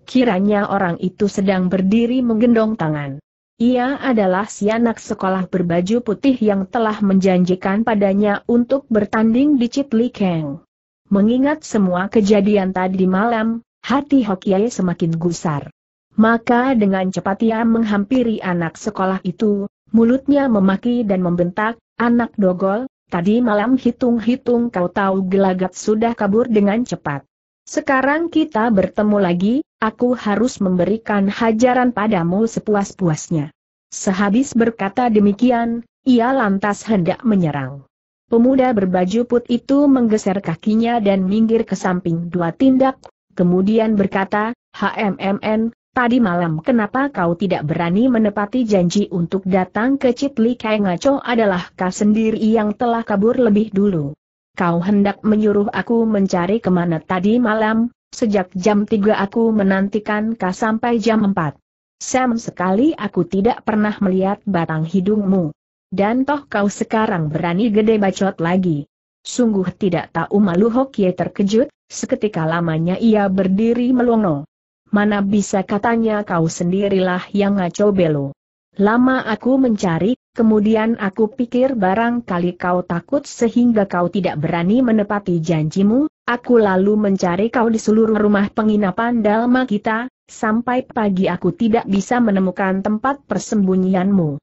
Kiranya orang itu sedang berdiri menggendong tangan. Ia adalah si anak sekolah berbaju putih yang telah menjanjikan padanya untuk bertanding di Citlikeng. Mengingat semua kejadian tadi malam, hati Hokiai semakin gusar. Maka dengan cepat ia menghampiri anak sekolah itu, mulutnya memaki dan membentak, anak dogol, tadi malam hitung-hitung kau tahu gelagat sudah kabur dengan cepat. Sekarang kita bertemu lagi, aku harus memberikan hajaran padamu sepuas-puasnya. Sehabis berkata demikian, ia lantas hendak menyerang. Pemuda berbaju putih itu menggeser kakinya dan minggir ke samping dua tindak, kemudian berkata, HMMN, Tadi malam kenapa kau tidak berani menepati janji untuk datang ke Citli Kengaco adalah kau sendiri yang telah kabur lebih dulu kau hendak menyuruh aku mencari kemana tadi malam, sejak jam 3 aku menantikan kau sampai jam 4. Sam sekali aku tidak pernah melihat batang hidungmu. Dan toh kau sekarang berani gede bacot lagi. Sungguh tidak tahu malu Hokie terkejut, seketika lamanya ia berdiri melongo. Mana bisa katanya kau sendirilah yang ngaco belo. Lama aku mencari, Kemudian aku pikir barangkali kau takut sehingga kau tidak berani menepati janjimu, aku lalu mencari kau di seluruh rumah penginapan Dalma kita, sampai pagi aku tidak bisa menemukan tempat persembunyianmu.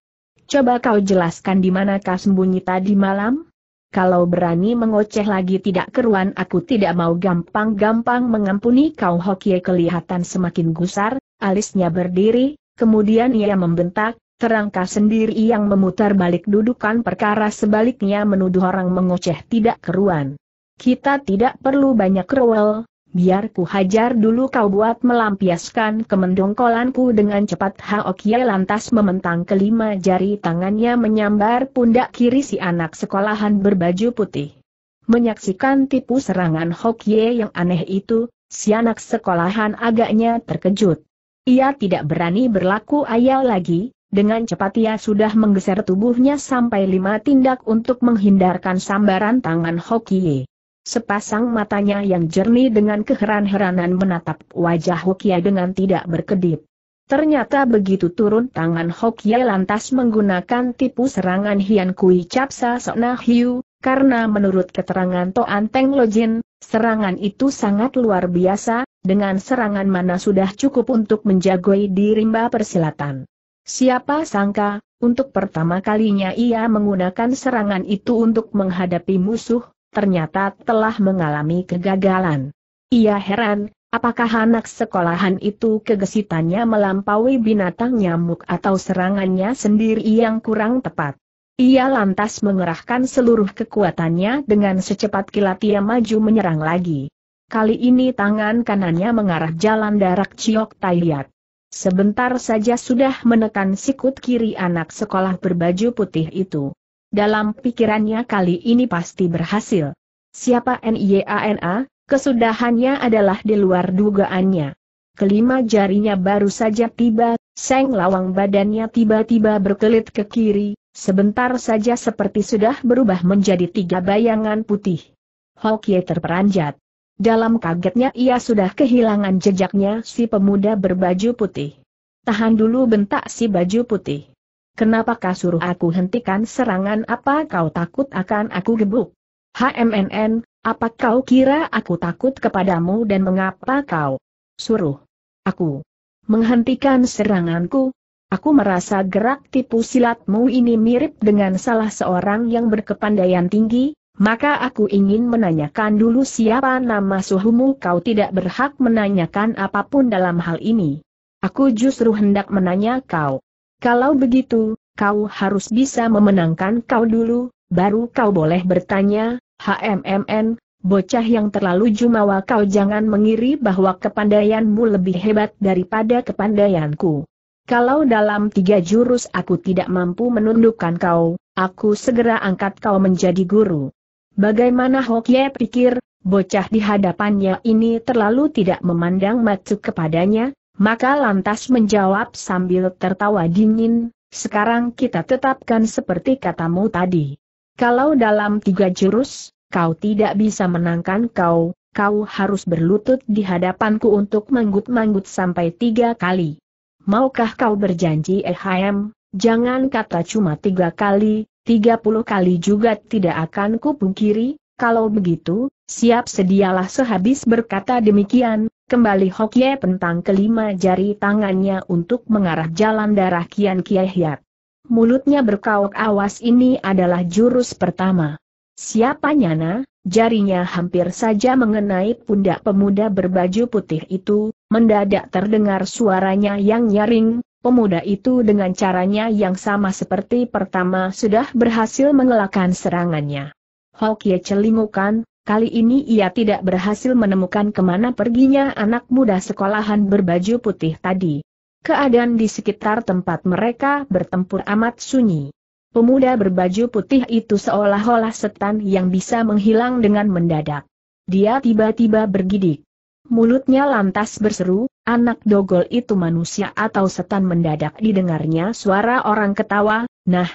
Coba kau jelaskan di mana kau sembunyi tadi malam? Kalau berani mengoceh lagi tidak keruan aku tidak mau gampang-gampang mengampuni kau Hokie kelihatan semakin gusar, alisnya berdiri, kemudian ia membentak, Terangka sendiri yang memutar balik dudukan perkara sebaliknya menuduh orang mengoceh tidak keruan. Kita tidak perlu banyak rewel, biar ku hajar dulu kau buat melampiaskan kemendongkolanku dengan cepat Haokye lantas mementang kelima jari tangannya menyambar pundak kiri si anak sekolahan berbaju putih. Menyaksikan tipu serangan Hokye yang aneh itu, si anak sekolahan agaknya terkejut. Ia tidak berani berlaku ayal lagi, dengan cepat ia sudah menggeser tubuhnya sampai lima tindak untuk menghindarkan sambaran tangan Hokie. Sepasang matanya yang jernih dengan keheran-heranan menatap wajah Hokie dengan tidak berkedip. Ternyata begitu turun tangan Hokie lantas menggunakan tipu serangan Hian Kui Capsa Sokna Hiu, karena menurut keterangan Toan Teng Lojin, serangan itu sangat luar biasa, dengan serangan mana sudah cukup untuk menjagoi di rimba persilatan. Siapa sangka, untuk pertama kalinya ia menggunakan serangan itu untuk menghadapi musuh, ternyata telah mengalami kegagalan. Ia heran, apakah anak sekolahan itu kegesitannya melampaui binatang nyamuk atau serangannya sendiri yang kurang tepat. Ia lantas mengerahkan seluruh kekuatannya dengan secepat kilat ia maju menyerang lagi. Kali ini tangan kanannya mengarah jalan darak Ciok Taiyat. Sebentar saja sudah menekan sikut kiri anak sekolah berbaju putih itu. Dalam pikirannya kali ini pasti berhasil. Siapa NIANA, kesudahannya adalah di luar dugaannya. Kelima jarinya baru saja tiba, seng lawang badannya tiba-tiba berkelit ke kiri, sebentar saja seperti sudah berubah menjadi tiga bayangan putih. Hokie terperanjat. Dalam kagetnya ia sudah kehilangan jejaknya si pemuda berbaju putih. Tahan dulu bentak si baju putih. Kenapakah suruh aku hentikan serangan apa kau takut akan aku gebuk? HMNN, apa kau kira aku takut kepadamu dan mengapa kau suruh aku menghentikan seranganku? Aku merasa gerak tipu silatmu ini mirip dengan salah seorang yang berkepandaian tinggi, maka aku ingin menanyakan dulu siapa nama suhumu kau tidak berhak menanyakan apapun dalam hal ini. Aku justru hendak menanya kau. Kalau begitu, kau harus bisa memenangkan kau dulu, baru kau boleh bertanya, HMMN, bocah yang terlalu jumawa kau jangan mengiri bahwa kepandaianmu lebih hebat daripada kepandaianku. Kalau dalam tiga jurus aku tidak mampu menundukkan kau, aku segera angkat kau menjadi guru. Bagaimana Hokye pikir, bocah di hadapannya ini terlalu tidak memandang matuk kepadanya, maka lantas menjawab sambil tertawa dingin, sekarang kita tetapkan seperti katamu tadi. Kalau dalam tiga jurus, kau tidak bisa menangkan kau, kau harus berlutut di hadapanku untuk manggut-manggut sampai tiga kali. Maukah kau berjanji Ehm, jangan kata cuma tiga kali, 30 kali juga tidak akan kupungkiri, kalau begitu, siap sedialah sehabis berkata demikian, kembali Hokye pentang kelima jari tangannya untuk mengarah jalan darah Kian Kiehyat. Mulutnya berkauk awas ini adalah jurus pertama. Siapa nyana, jarinya hampir saja mengenai pundak pemuda berbaju putih itu, mendadak terdengar suaranya yang nyaring, pemuda itu dengan caranya yang sama seperti pertama sudah berhasil mengelakkan serangannya. Hokie celingukan, kali ini ia tidak berhasil menemukan kemana perginya anak muda sekolahan berbaju putih tadi. Keadaan di sekitar tempat mereka bertempur amat sunyi. Pemuda berbaju putih itu seolah-olah setan yang bisa menghilang dengan mendadak. Dia tiba-tiba bergidik. Mulutnya lantas berseru, anak dogol itu manusia atau setan mendadak didengarnya suara orang ketawa, nah,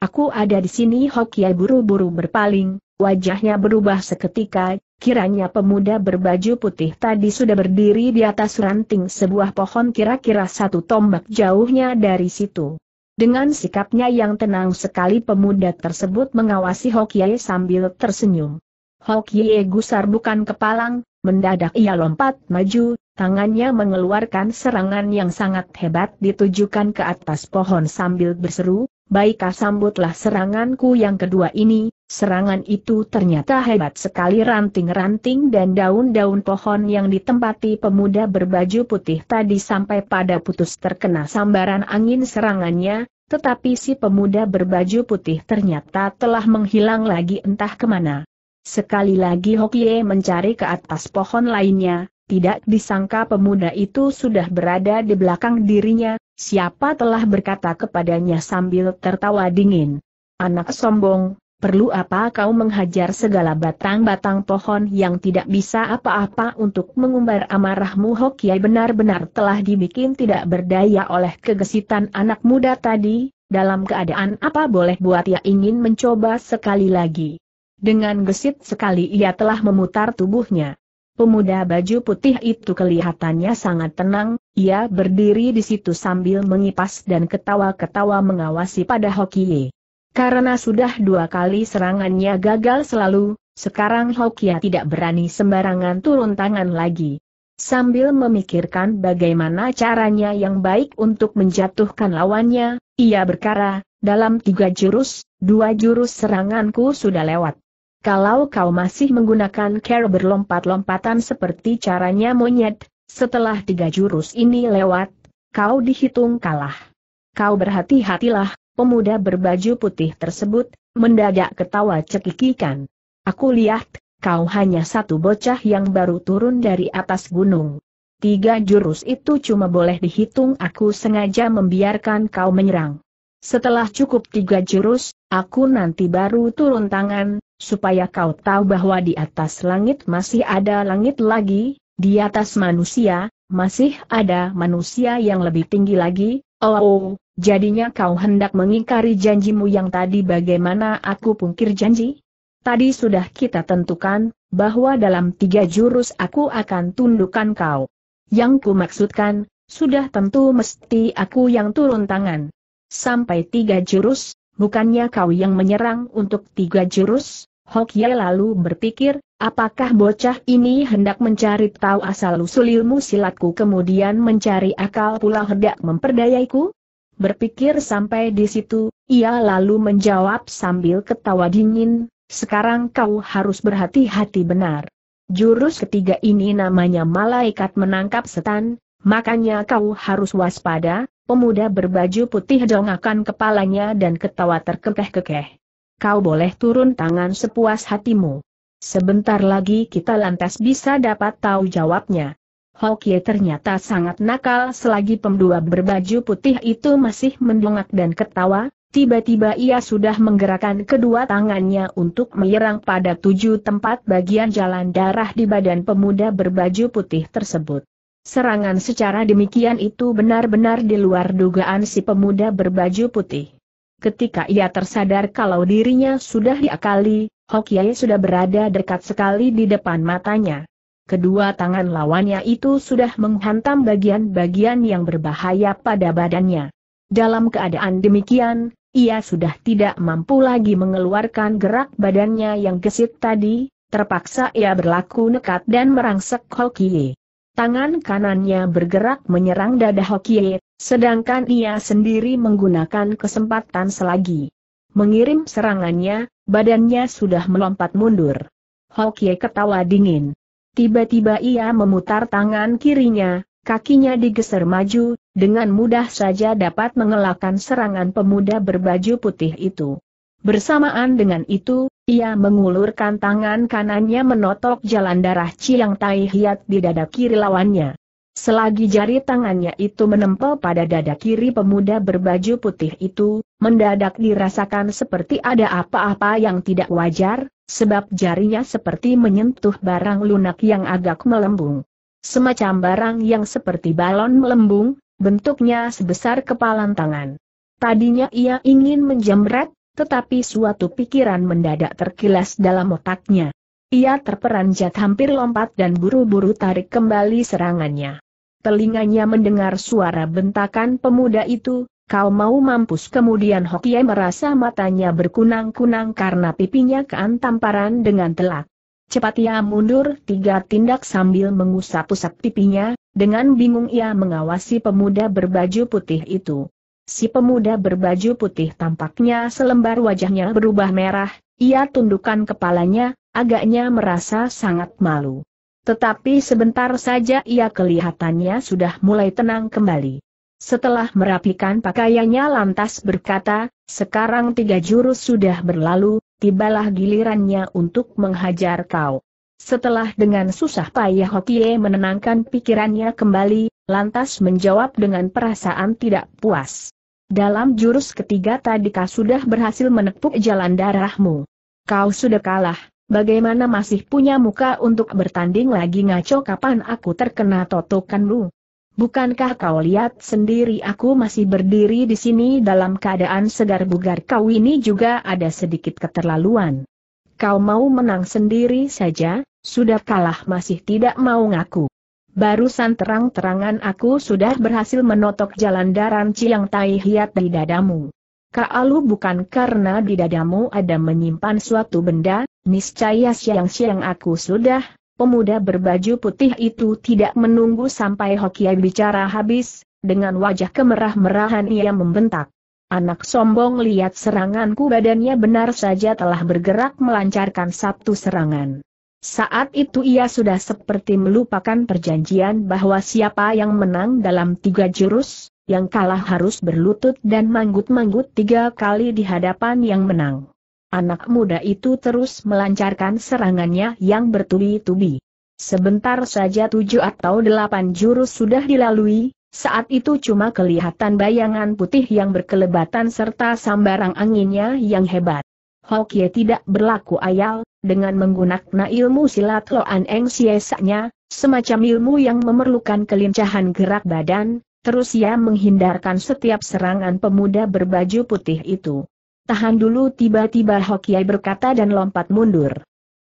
aku ada di sini Hokia buru-buru berpaling, wajahnya berubah seketika, kiranya pemuda berbaju putih tadi sudah berdiri di atas ranting sebuah pohon kira-kira satu tombak jauhnya dari situ. Dengan sikapnya yang tenang sekali pemuda tersebut mengawasi Hokie sambil tersenyum. Hokie gusar bukan kepalang, Mendadak ia lompat maju, tangannya mengeluarkan serangan yang sangat hebat ditujukan ke atas pohon sambil berseru, Baikah sambutlah seranganku yang kedua ini, serangan itu ternyata hebat sekali ranting-ranting dan daun-daun pohon yang ditempati pemuda berbaju putih tadi sampai pada putus terkena sambaran angin serangannya, tetapi si pemuda berbaju putih ternyata telah menghilang lagi entah kemana. Sekali lagi Hokie mencari ke atas pohon lainnya, tidak disangka pemuda itu sudah berada di belakang dirinya, siapa telah berkata kepadanya sambil tertawa dingin. Anak sombong, perlu apa kau menghajar segala batang-batang pohon yang tidak bisa apa-apa untuk mengumbar amarahmu Hokye benar-benar telah dibikin tidak berdaya oleh kegesitan anak muda tadi, dalam keadaan apa boleh buat ia ingin mencoba sekali lagi. Dengan gesit sekali ia telah memutar tubuhnya. Pemuda baju putih itu kelihatannya sangat tenang, ia berdiri di situ sambil mengipas dan ketawa-ketawa mengawasi pada Hokie. Karena sudah dua kali serangannya gagal selalu, sekarang Hokie tidak berani sembarangan turun tangan lagi. Sambil memikirkan bagaimana caranya yang baik untuk menjatuhkan lawannya, ia berkara, dalam tiga jurus, dua jurus seranganku sudah lewat kalau kau masih menggunakan cara berlompat-lompatan seperti caranya monyet, setelah tiga jurus ini lewat, kau dihitung kalah. Kau berhati-hatilah, pemuda berbaju putih tersebut, mendadak ketawa cekikikan. Aku lihat, kau hanya satu bocah yang baru turun dari atas gunung. Tiga jurus itu cuma boleh dihitung aku sengaja membiarkan kau menyerang. Setelah cukup tiga jurus, aku nanti baru turun tangan, supaya kau tahu bahwa di atas langit masih ada langit lagi, di atas manusia, masih ada manusia yang lebih tinggi lagi, oh, oh jadinya kau hendak mengingkari janjimu yang tadi bagaimana aku pungkir janji? Tadi sudah kita tentukan, bahwa dalam tiga jurus aku akan tundukkan kau. Yang ku maksudkan, sudah tentu mesti aku yang turun tangan. Sampai tiga jurus, bukannya kau yang menyerang untuk tiga jurus? Ye lalu berpikir, apakah bocah ini hendak mencari tahu asal-usul ilmu silatku kemudian mencari akal pula hendak memperdayaiku? Berpikir sampai di situ, ia lalu menjawab sambil ketawa dingin, sekarang kau harus berhati-hati benar. Jurus ketiga ini namanya malaikat menangkap setan, makanya kau harus waspada, pemuda berbaju putih dongakan kepalanya dan ketawa terkekeh-kekeh kau boleh turun tangan sepuas hatimu. Sebentar lagi kita lantas bisa dapat tahu jawabnya. Hokie ternyata sangat nakal selagi pemdua berbaju putih itu masih mendongak dan ketawa, tiba-tiba ia sudah menggerakkan kedua tangannya untuk menyerang pada tujuh tempat bagian jalan darah di badan pemuda berbaju putih tersebut. Serangan secara demikian itu benar-benar di luar dugaan si pemuda berbaju putih. Ketika ia tersadar kalau dirinya sudah diakali, Hokiai sudah berada dekat sekali di depan matanya. Kedua tangan lawannya itu sudah menghantam bagian-bagian yang berbahaya pada badannya. Dalam keadaan demikian, ia sudah tidak mampu lagi mengeluarkan gerak badannya yang gesit tadi, terpaksa ia berlaku nekat dan merangsek Hokiai. Tangan kanannya bergerak menyerang dada Hokie, sedangkan ia sendiri menggunakan kesempatan selagi. Mengirim serangannya, badannya sudah melompat mundur. Hokie ketawa dingin. Tiba-tiba ia memutar tangan kirinya, kakinya digeser maju, dengan mudah saja dapat mengelakkan serangan pemuda berbaju putih itu. Bersamaan dengan itu, ia mengulurkan tangan kanannya menotok jalan darah Ciang Tai Hiat di dada kiri lawannya. Selagi jari tangannya itu menempel pada dada kiri pemuda berbaju putih itu, mendadak dirasakan seperti ada apa-apa yang tidak wajar, sebab jarinya seperti menyentuh barang lunak yang agak melembung. Semacam barang yang seperti balon melembung, bentuknya sebesar kepalan tangan. Tadinya ia ingin menjemret tetapi suatu pikiran mendadak terkilas dalam otaknya. Ia terperanjat hampir lompat dan buru-buru tarik kembali serangannya. Telinganya mendengar suara bentakan pemuda itu, kau mau mampus kemudian Hokie merasa matanya berkunang-kunang karena pipinya kean tamparan dengan telak. Cepat ia mundur tiga tindak sambil mengusap-usap pipinya, dengan bingung ia mengawasi pemuda berbaju putih itu. Si pemuda berbaju putih tampaknya selembar wajahnya berubah merah, ia tundukkan kepalanya, agaknya merasa sangat malu. Tetapi sebentar saja ia kelihatannya sudah mulai tenang kembali. Setelah merapikan pakaiannya lantas berkata, sekarang tiga jurus sudah berlalu, tibalah gilirannya untuk menghajar kau. Setelah dengan susah payah Hokie menenangkan pikirannya kembali, lantas menjawab dengan perasaan tidak puas. Dalam jurus ketiga tadi kau sudah berhasil menepuk jalan darahmu. Kau sudah kalah, bagaimana masih punya muka untuk bertanding lagi ngaco kapan aku terkena totokanmu? Bukankah kau lihat sendiri aku masih berdiri di sini dalam keadaan segar bugar kau ini juga ada sedikit keterlaluan. Kau mau menang sendiri saja, sudah kalah masih tidak mau ngaku. Barusan terang-terangan aku sudah berhasil menotok jalan daran Ciang Tai Hiat di dadamu. Kaalu bukan karena di dadamu ada menyimpan suatu benda, niscaya siang-siang aku sudah, pemuda berbaju putih itu tidak menunggu sampai Hokia bicara habis, dengan wajah kemerah-merahan ia membentak. Anak sombong lihat seranganku badannya benar saja telah bergerak melancarkan sabtu serangan. Saat itu ia sudah seperti melupakan perjanjian bahwa siapa yang menang dalam tiga jurus, yang kalah harus berlutut dan manggut-manggut tiga kali di hadapan yang menang. Anak muda itu terus melancarkan serangannya yang bertubi-tubi. Sebentar saja tujuh atau delapan jurus sudah dilalui, saat itu cuma kelihatan bayangan putih yang berkelebatan serta sambaran anginnya yang hebat. Hokie tidak berlaku ayal, dengan menggunakan ilmu silat Loan Eng siesanya, semacam ilmu yang memerlukan kelincahan gerak badan, terus ia menghindarkan setiap serangan pemuda berbaju putih itu. Tahan dulu tiba-tiba Hokie berkata dan lompat mundur.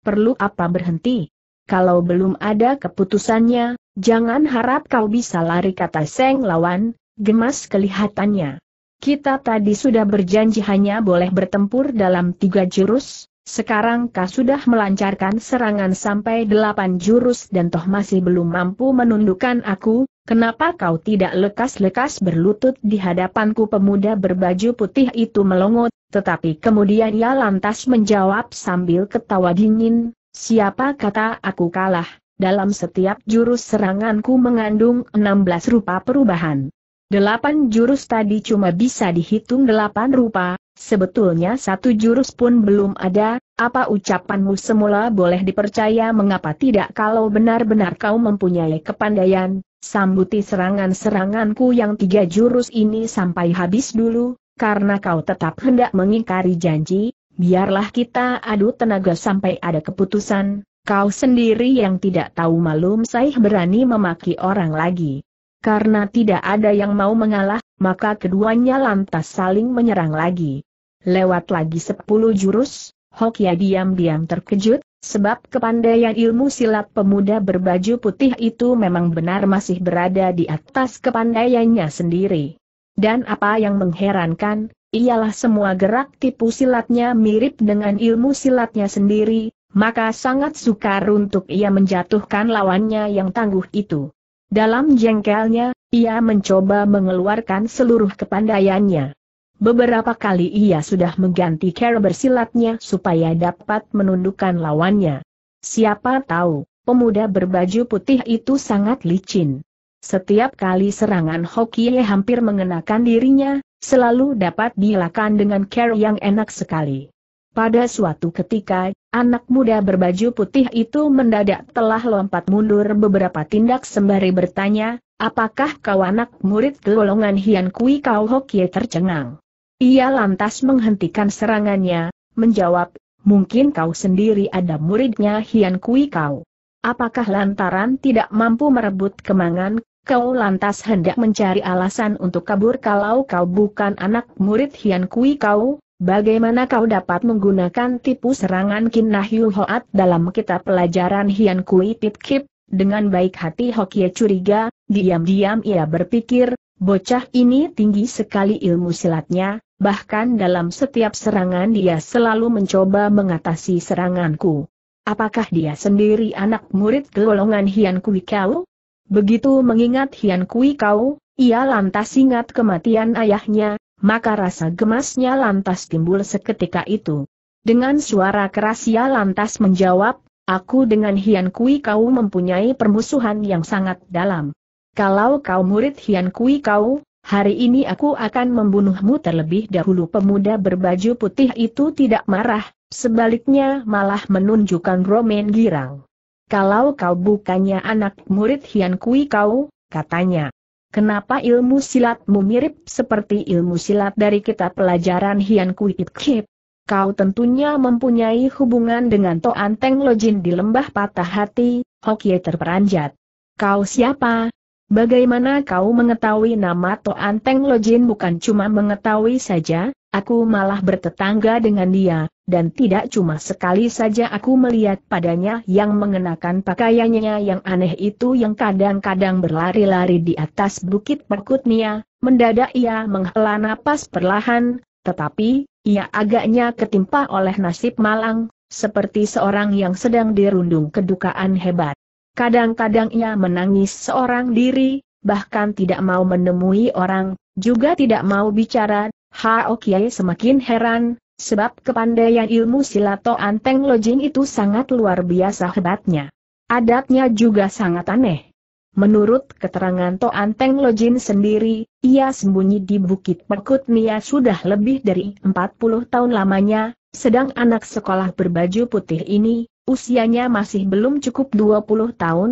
Perlu apa berhenti? Kalau belum ada keputusannya, jangan harap kau bisa lari kata Seng Lawan, gemas kelihatannya. Kita tadi sudah berjanji hanya boleh bertempur dalam tiga jurus, sekarang kau sudah melancarkan serangan sampai delapan jurus dan toh masih belum mampu menundukkan aku, kenapa kau tidak lekas-lekas berlutut di hadapanku pemuda berbaju putih itu melongot, tetapi kemudian ia lantas menjawab sambil ketawa dingin, siapa kata aku kalah, dalam setiap jurus seranganku mengandung 16 rupa perubahan. Delapan jurus tadi cuma bisa dihitung delapan rupa, sebetulnya satu jurus pun belum ada, apa ucapanmu semula boleh dipercaya mengapa tidak kalau benar-benar kau mempunyai kepandaian, sambuti serangan-seranganku yang tiga jurus ini sampai habis dulu, karena kau tetap hendak mengingkari janji, biarlah kita adu tenaga sampai ada keputusan, kau sendiri yang tidak tahu malu saya berani memaki orang lagi. Karena tidak ada yang mau mengalah, maka keduanya lantas saling menyerang lagi. Lewat lagi sepuluh jurus, Hokia diam-diam terkejut, sebab kepandaian ilmu silat pemuda berbaju putih itu memang benar masih berada di atas kepandaiannya sendiri. Dan apa yang mengherankan, ialah semua gerak tipu silatnya mirip dengan ilmu silatnya sendiri, maka sangat sukar untuk ia menjatuhkan lawannya yang tangguh itu. Dalam jengkelnya, ia mencoba mengeluarkan seluruh kepandaiannya. Beberapa kali ia sudah mengganti cara bersilatnya supaya dapat menundukkan lawannya. Siapa tahu, pemuda berbaju putih itu sangat licin. Setiap kali serangan Hokie hampir mengenakan dirinya, selalu dapat dilakukan dengan cara yang enak sekali. Pada suatu ketika, Anak muda berbaju putih itu mendadak telah lompat mundur beberapa tindak sembari bertanya, apakah kau anak murid golongan Hian Kui Kau Hokie tercengang? Ia lantas menghentikan serangannya, menjawab, mungkin kau sendiri ada muridnya Hian Kui Kau. Apakah lantaran tidak mampu merebut kemangan, kau lantas hendak mencari alasan untuk kabur kalau kau bukan anak murid Hian Kui Kau? Bagaimana kau dapat menggunakan tipu serangan Kinah Hoat dalam kitab pelajaran Hian Kui Pit Kip? Dengan baik hati Hokie curiga, diam-diam ia berpikir, bocah ini tinggi sekali ilmu silatnya, bahkan dalam setiap serangan dia selalu mencoba mengatasi seranganku. Apakah dia sendiri anak murid golongan Hian Kui Kau? Begitu mengingat Hian Kui Kau, ia lantas ingat kematian ayahnya, maka rasa gemasnya lantas timbul seketika itu. Dengan suara keras ia lantas menjawab, aku dengan Hian Kui kau mempunyai permusuhan yang sangat dalam. Kalau kau murid Hian Kui kau, hari ini aku akan membunuhmu terlebih dahulu pemuda berbaju putih itu tidak marah, sebaliknya malah menunjukkan romen girang. Kalau kau bukannya anak murid Hian Kui kau, katanya. Kenapa ilmu silatmu mirip seperti ilmu silat dari kitab pelajaran Hian Kui It Kip? Kau tentunya mempunyai hubungan dengan Toan Teng Lojin di lembah patah hati, Hokie terperanjat. Kau siapa? Bagaimana kau mengetahui nama Toan Teng Lojin bukan cuma mengetahui saja, Aku malah bertetangga dengan dia, dan tidak cuma sekali saja aku melihat padanya yang mengenakan pakaiannya yang aneh itu yang kadang-kadang berlari-lari di atas bukit perkutnia, mendadak ia menghela napas perlahan, tetapi, ia agaknya ketimpa oleh nasib malang, seperti seorang yang sedang dirundung kedukaan hebat. Kadang-kadang ia menangis seorang diri, bahkan tidak mau menemui orang, juga tidak mau bicara, Hao oh Kiai semakin heran, sebab kepandaian ilmu silato anteng lojing itu sangat luar biasa hebatnya. Adatnya juga sangat aneh. Menurut keterangan To Anteng Lojin sendiri, ia sembunyi di Bukit Pekut Nia sudah lebih dari 40 tahun lamanya, sedang anak sekolah berbaju putih ini, usianya masih belum cukup 20 tahun,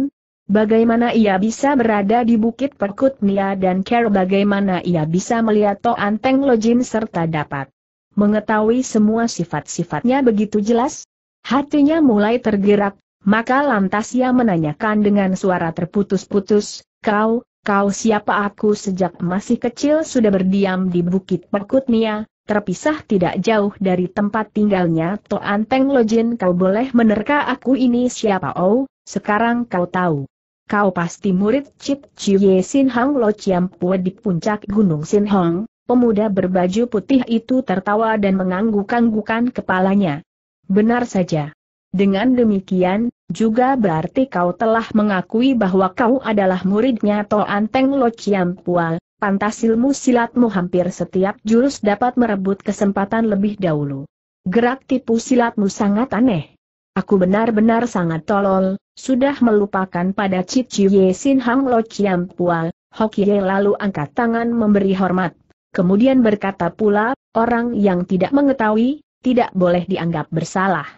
Bagaimana ia bisa berada di Bukit Nia dan Care bagaimana ia bisa melihat Toan Teng Lojin serta dapat mengetahui semua sifat-sifatnya begitu jelas? Hatinya mulai tergerak, maka lantas ia menanyakan dengan suara terputus-putus, kau, kau siapa aku sejak masih kecil sudah berdiam di Bukit Nia, terpisah tidak jauh dari tempat tinggalnya Toan Teng Lojin kau boleh menerka aku ini siapa oh, sekarang kau tahu kau pasti murid Cip Cie Sin Hang Lo Chiam Pua di puncak Gunung Sin Hong, pemuda berbaju putih itu tertawa dan mengangguk-anggukan kepalanya. Benar saja. Dengan demikian, juga berarti kau telah mengakui bahwa kau adalah muridnya Toan Anteng Lo Chiam Pua, pantas ilmu silatmu hampir setiap jurus dapat merebut kesempatan lebih dahulu. Gerak tipu silatmu sangat aneh. Aku benar-benar sangat tolol, sudah melupakan pada Cici Sin Hang Lo Chiam Pual, Hokie lalu angkat tangan memberi hormat. Kemudian berkata pula, orang yang tidak mengetahui, tidak boleh dianggap bersalah.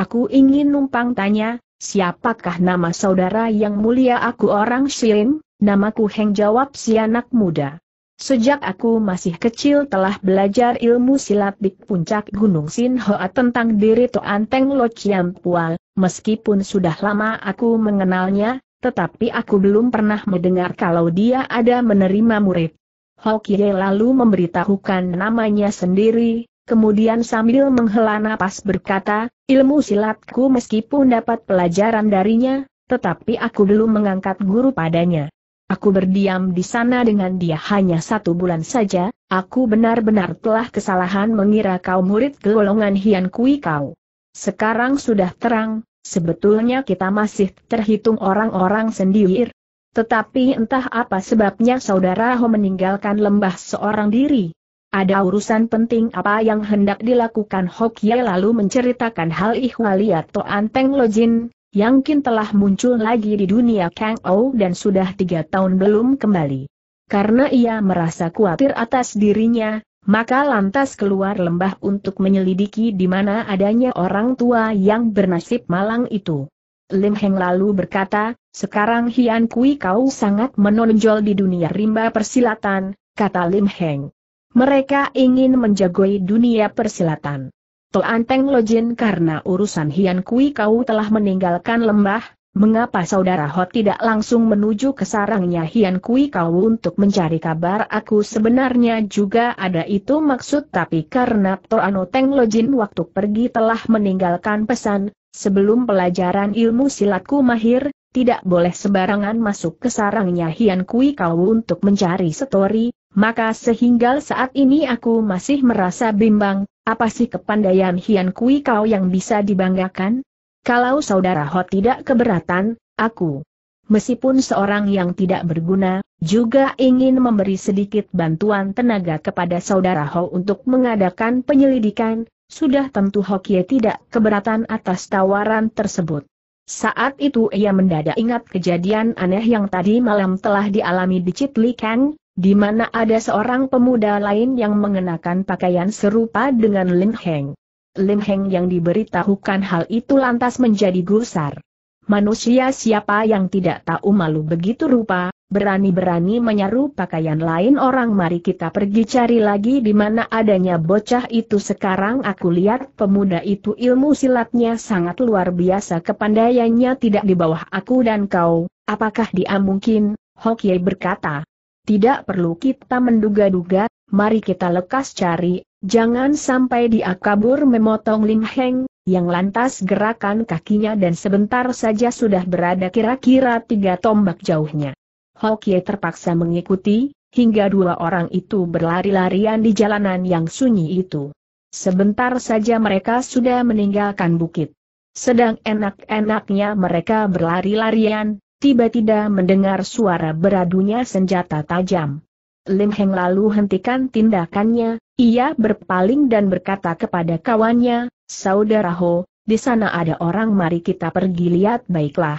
Aku ingin numpang tanya, siapakah nama saudara yang mulia aku orang Shirin? Namaku Heng jawab si anak muda. Sejak aku masih kecil telah belajar ilmu silat di puncak Gunung Sinhoa tentang diri Toan Teng Lo Chiam Pual, meskipun sudah lama aku mengenalnya, tetapi aku belum pernah mendengar kalau dia ada menerima murid. Hokie lalu memberitahukan namanya sendiri, kemudian sambil menghela napas berkata, ilmu silatku meskipun dapat pelajaran darinya, tetapi aku belum mengangkat guru padanya. Aku berdiam di sana dengan dia hanya satu bulan saja, aku benar-benar telah kesalahan mengira kau murid golongan Hian Kui kau. Sekarang sudah terang, sebetulnya kita masih terhitung orang-orang sendiri. Tetapi entah apa sebabnya saudara Ho meninggalkan lembah seorang diri. Ada urusan penting apa yang hendak dilakukan Hokie lalu menceritakan hal ihwaliat to Anteng Lojin, yang kin telah muncul lagi di dunia Kang Ou dan sudah tiga tahun belum kembali. Karena ia merasa khawatir atas dirinya, maka lantas keluar lembah untuk menyelidiki di mana adanya orang tua yang bernasib malang itu. Lim Heng lalu berkata, sekarang Hian Kui kau sangat menonjol di dunia rimba persilatan, kata Lim Heng. Mereka ingin menjagoi dunia persilatan. Toanteng Lojin karena urusan Hian Kui kau telah meninggalkan lembah, mengapa saudara Hot tidak langsung menuju ke sarangnya Hian Kui kau untuk mencari kabar aku sebenarnya juga ada itu maksud tapi karena Toanteng Lojin waktu pergi telah meninggalkan pesan, sebelum pelajaran ilmu silatku mahir, tidak boleh sembarangan masuk ke sarangnya Hian Kui kau untuk mencari setori, maka sehingga saat ini aku masih merasa bimbang, apa sih kepandaian Hian Kui kau yang bisa dibanggakan? Kalau saudara Ho tidak keberatan, aku, meskipun seorang yang tidak berguna, juga ingin memberi sedikit bantuan tenaga kepada saudara Ho untuk mengadakan penyelidikan, sudah tentu Hokie tidak keberatan atas tawaran tersebut. Saat itu ia mendadak ingat kejadian aneh yang tadi malam telah dialami di Kang di mana ada seorang pemuda lain yang mengenakan pakaian serupa dengan Lim Heng. Lim Heng yang diberitahukan hal itu lantas menjadi gusar. Manusia siapa yang tidak tahu malu begitu rupa, berani-berani menyaru pakaian lain orang mari kita pergi cari lagi di mana adanya bocah itu sekarang aku lihat pemuda itu ilmu silatnya sangat luar biasa kepandaiannya tidak di bawah aku dan kau, apakah dia mungkin, Hokye berkata. Tidak perlu kita menduga-duga, mari kita lekas cari, jangan sampai dia kabur memotong Lim Heng, yang lantas gerakan kakinya dan sebentar saja sudah berada kira-kira tiga tombak jauhnya. Hokie terpaksa mengikuti, hingga dua orang itu berlari-larian di jalanan yang sunyi itu. Sebentar saja mereka sudah meninggalkan bukit. Sedang enak-enaknya mereka berlari-larian, tiba-tiba mendengar suara beradunya senjata tajam. Lim Heng lalu hentikan tindakannya, ia berpaling dan berkata kepada kawannya, Saudara Ho, di sana ada orang mari kita pergi lihat baiklah.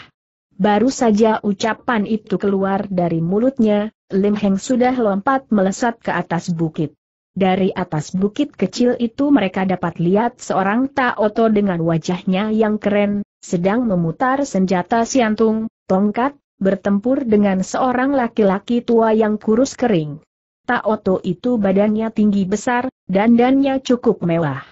Baru saja ucapan itu keluar dari mulutnya, Lim Heng sudah lompat melesat ke atas bukit. Dari atas bukit kecil itu mereka dapat lihat seorang Taoto dengan wajahnya yang keren, sedang memutar senjata siantung, tongkat, bertempur dengan seorang laki-laki tua yang kurus kering. Taoto itu badannya tinggi besar, dandannya cukup mewah.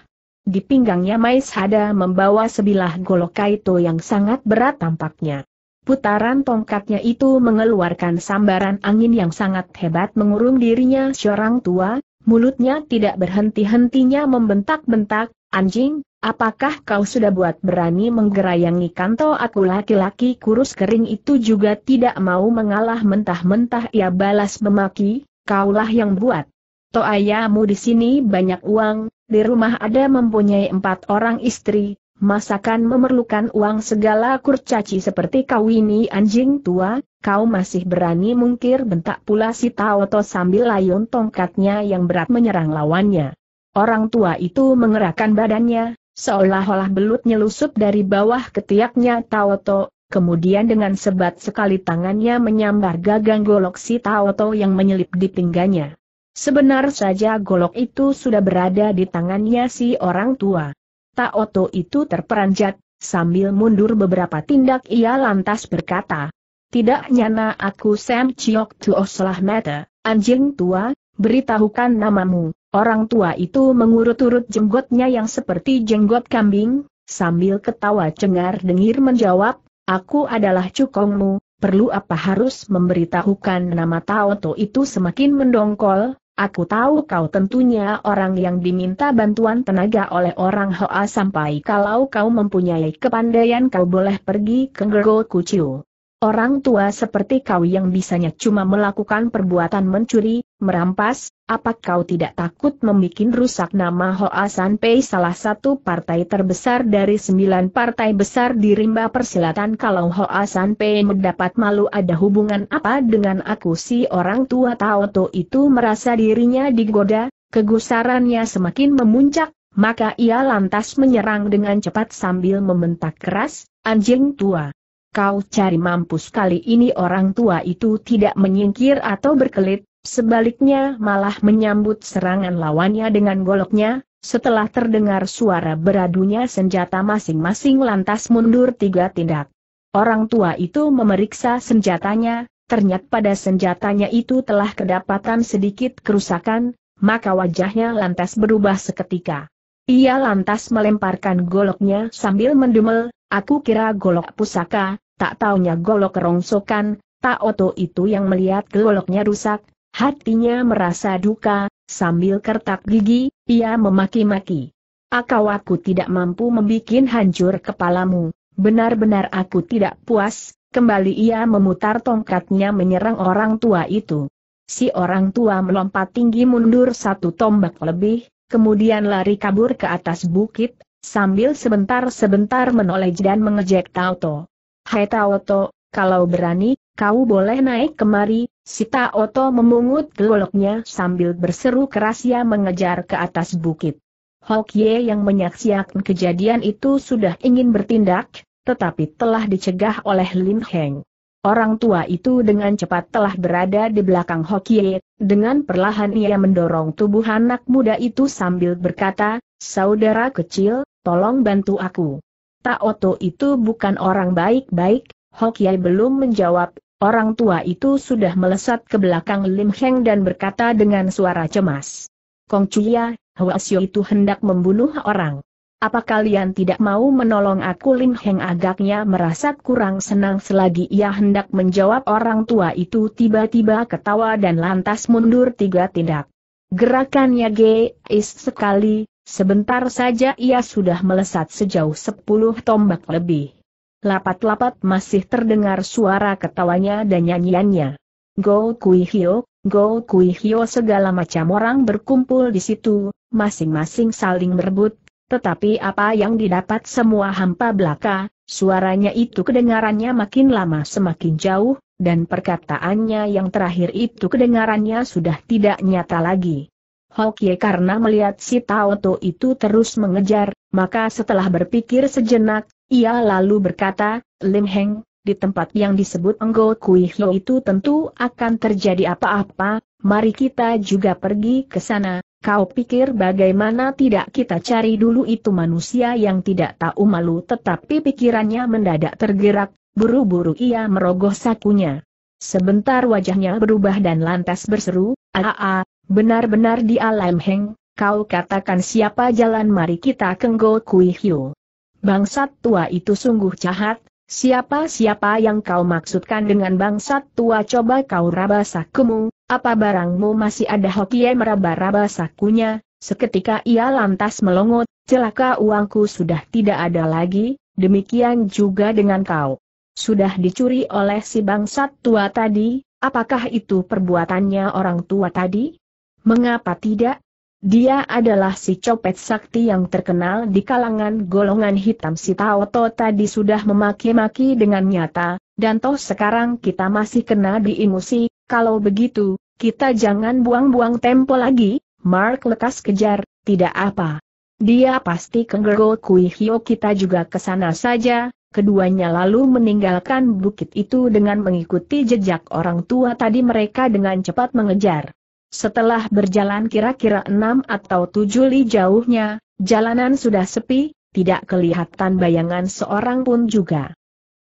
Di pinggangnya Mais Hada membawa sebilah golok kaito yang sangat berat tampaknya. Putaran tongkatnya itu mengeluarkan sambaran angin yang sangat hebat mengurung dirinya seorang tua, mulutnya tidak berhenti-hentinya membentak-bentak, anjing, Apakah kau sudah buat berani menggerayangi kanto aku laki-laki kurus kering itu juga tidak mau mengalah mentah-mentah ia balas memaki, kaulah yang buat. To ayamu di sini banyak uang, di rumah ada mempunyai empat orang istri, masakan memerlukan uang segala kurcaci seperti kau ini anjing tua, kau masih berani mungkir bentak pula si Taoto sambil layun tongkatnya yang berat menyerang lawannya. Orang tua itu mengerahkan badannya, Seolah-olah belut nyelusup dari bawah ketiaknya Taoto, kemudian dengan sebat sekali tangannya menyambar gagang golok si Taoto yang menyelip di pinggannya. Sebenar saja golok itu sudah berada di tangannya si orang tua. Taoto itu terperanjat, sambil mundur beberapa tindak ia lantas berkata, Tidak nyana aku Sam Chiok Tuoslah Selah Mata, anjing tua, beritahukan namamu. Orang tua itu mengurut-urut jenggotnya yang seperti jenggot kambing, sambil ketawa cengar dengir menjawab, Aku adalah cukongmu, perlu apa harus memberitahukan nama Taoto itu semakin mendongkol, Aku tahu kau tentunya orang yang diminta bantuan tenaga oleh orang Hoa sampai kalau kau mempunyai kepandaian kau boleh pergi ke Gergo Kuciu. Orang tua seperti kau yang bisanya cuma melakukan perbuatan mencuri, merampas, apa kau tidak takut membuat rusak nama Hoa Pei, salah satu partai terbesar dari sembilan partai besar di rimba persilatan kalau Hoa Pei mendapat malu ada hubungan apa dengan aku si orang tua Taoto itu merasa dirinya digoda, kegusarannya semakin memuncak, maka ia lantas menyerang dengan cepat sambil membentak keras, anjing tua kau cari mampus kali ini orang tua itu tidak menyingkir atau berkelit, sebaliknya malah menyambut serangan lawannya dengan goloknya, setelah terdengar suara beradunya senjata masing-masing lantas mundur tiga tindak. Orang tua itu memeriksa senjatanya, ternyata pada senjatanya itu telah kedapatan sedikit kerusakan, maka wajahnya lantas berubah seketika. Ia lantas melemparkan goloknya sambil mendumel, Aku kira golok pusaka, tak taunya golok rongsokan. tak oto itu yang melihat goloknya rusak, hatinya merasa duka, sambil kertak gigi, ia memaki-maki. Akau aku tidak mampu membuat hancur kepalamu, benar-benar aku tidak puas, kembali ia memutar tongkatnya menyerang orang tua itu. Si orang tua melompat tinggi mundur satu tombak lebih, kemudian lari kabur ke atas bukit, sambil sebentar-sebentar menoleh dan mengejek Taoto. Hai Taoto, kalau berani, kau boleh naik kemari, si Taoto memungut goloknya sambil berseru keras ia mengejar ke atas bukit. Hokye yang menyaksikan kejadian itu sudah ingin bertindak, tetapi telah dicegah oleh Lin Heng. Orang tua itu dengan cepat telah berada di belakang Hokie, dengan perlahan ia mendorong tubuh anak muda itu sambil berkata, Saudara kecil, tolong bantu aku. Tak Oto itu bukan orang baik-baik, Hokie belum menjawab, orang tua itu sudah melesat ke belakang Lim Heng dan berkata dengan suara cemas. Kong Chuya, Hwasyo itu hendak membunuh orang. Apa kalian tidak mau menolong aku Lim Heng agaknya merasa kurang senang selagi ia hendak menjawab orang tua itu tiba-tiba ketawa dan lantas mundur tiga tindak. Gerakannya geis sekali, sebentar saja ia sudah melesat sejauh sepuluh tombak lebih. Lapat-lapat masih terdengar suara ketawanya dan nyanyiannya. Go Kui Hyo, Go Kui Hyo segala macam orang berkumpul di situ, masing-masing saling berebut tetapi apa yang didapat semua hampa belaka, suaranya itu kedengarannya makin lama semakin jauh, dan perkataannya yang terakhir itu kedengarannya sudah tidak nyata lagi. Hokie karena melihat si Taoto itu terus mengejar, maka setelah berpikir sejenak, ia lalu berkata, Lim Heng, di tempat yang disebut Enggo Kui itu tentu akan terjadi apa-apa, mari kita juga pergi ke sana, Kau pikir bagaimana tidak kita cari dulu itu manusia yang tidak tahu malu tetapi pikirannya mendadak tergerak, buru-buru ia merogoh sakunya. Sebentar wajahnya berubah dan lantas berseru, Aa, benar-benar di alam heng, kau katakan siapa jalan mari kita kenggo kui hiu. Bangsat tua itu sungguh jahat, siapa-siapa yang kau maksudkan dengan bangsat tua coba kau raba sakumu, apa barangmu masih ada hoki meraba-raba sakunya, seketika ia lantas melongot, celaka uangku sudah tidak ada lagi, demikian juga dengan kau. Sudah dicuri oleh si bangsat tua tadi, apakah itu perbuatannya orang tua tadi? Mengapa tidak? Dia adalah si copet sakti yang terkenal di kalangan golongan hitam si Taoto tadi sudah memaki-maki dengan nyata, dan toh sekarang kita masih kena diimusi, kalau begitu, kita jangan buang-buang tempo lagi, Mark lekas kejar, tidak apa. Dia pasti ke Kui hio kita juga ke sana saja, keduanya lalu meninggalkan bukit itu dengan mengikuti jejak orang tua tadi mereka dengan cepat mengejar. Setelah berjalan kira-kira enam atau tujuh li jauhnya, jalanan sudah sepi, tidak kelihatan bayangan seorang pun juga.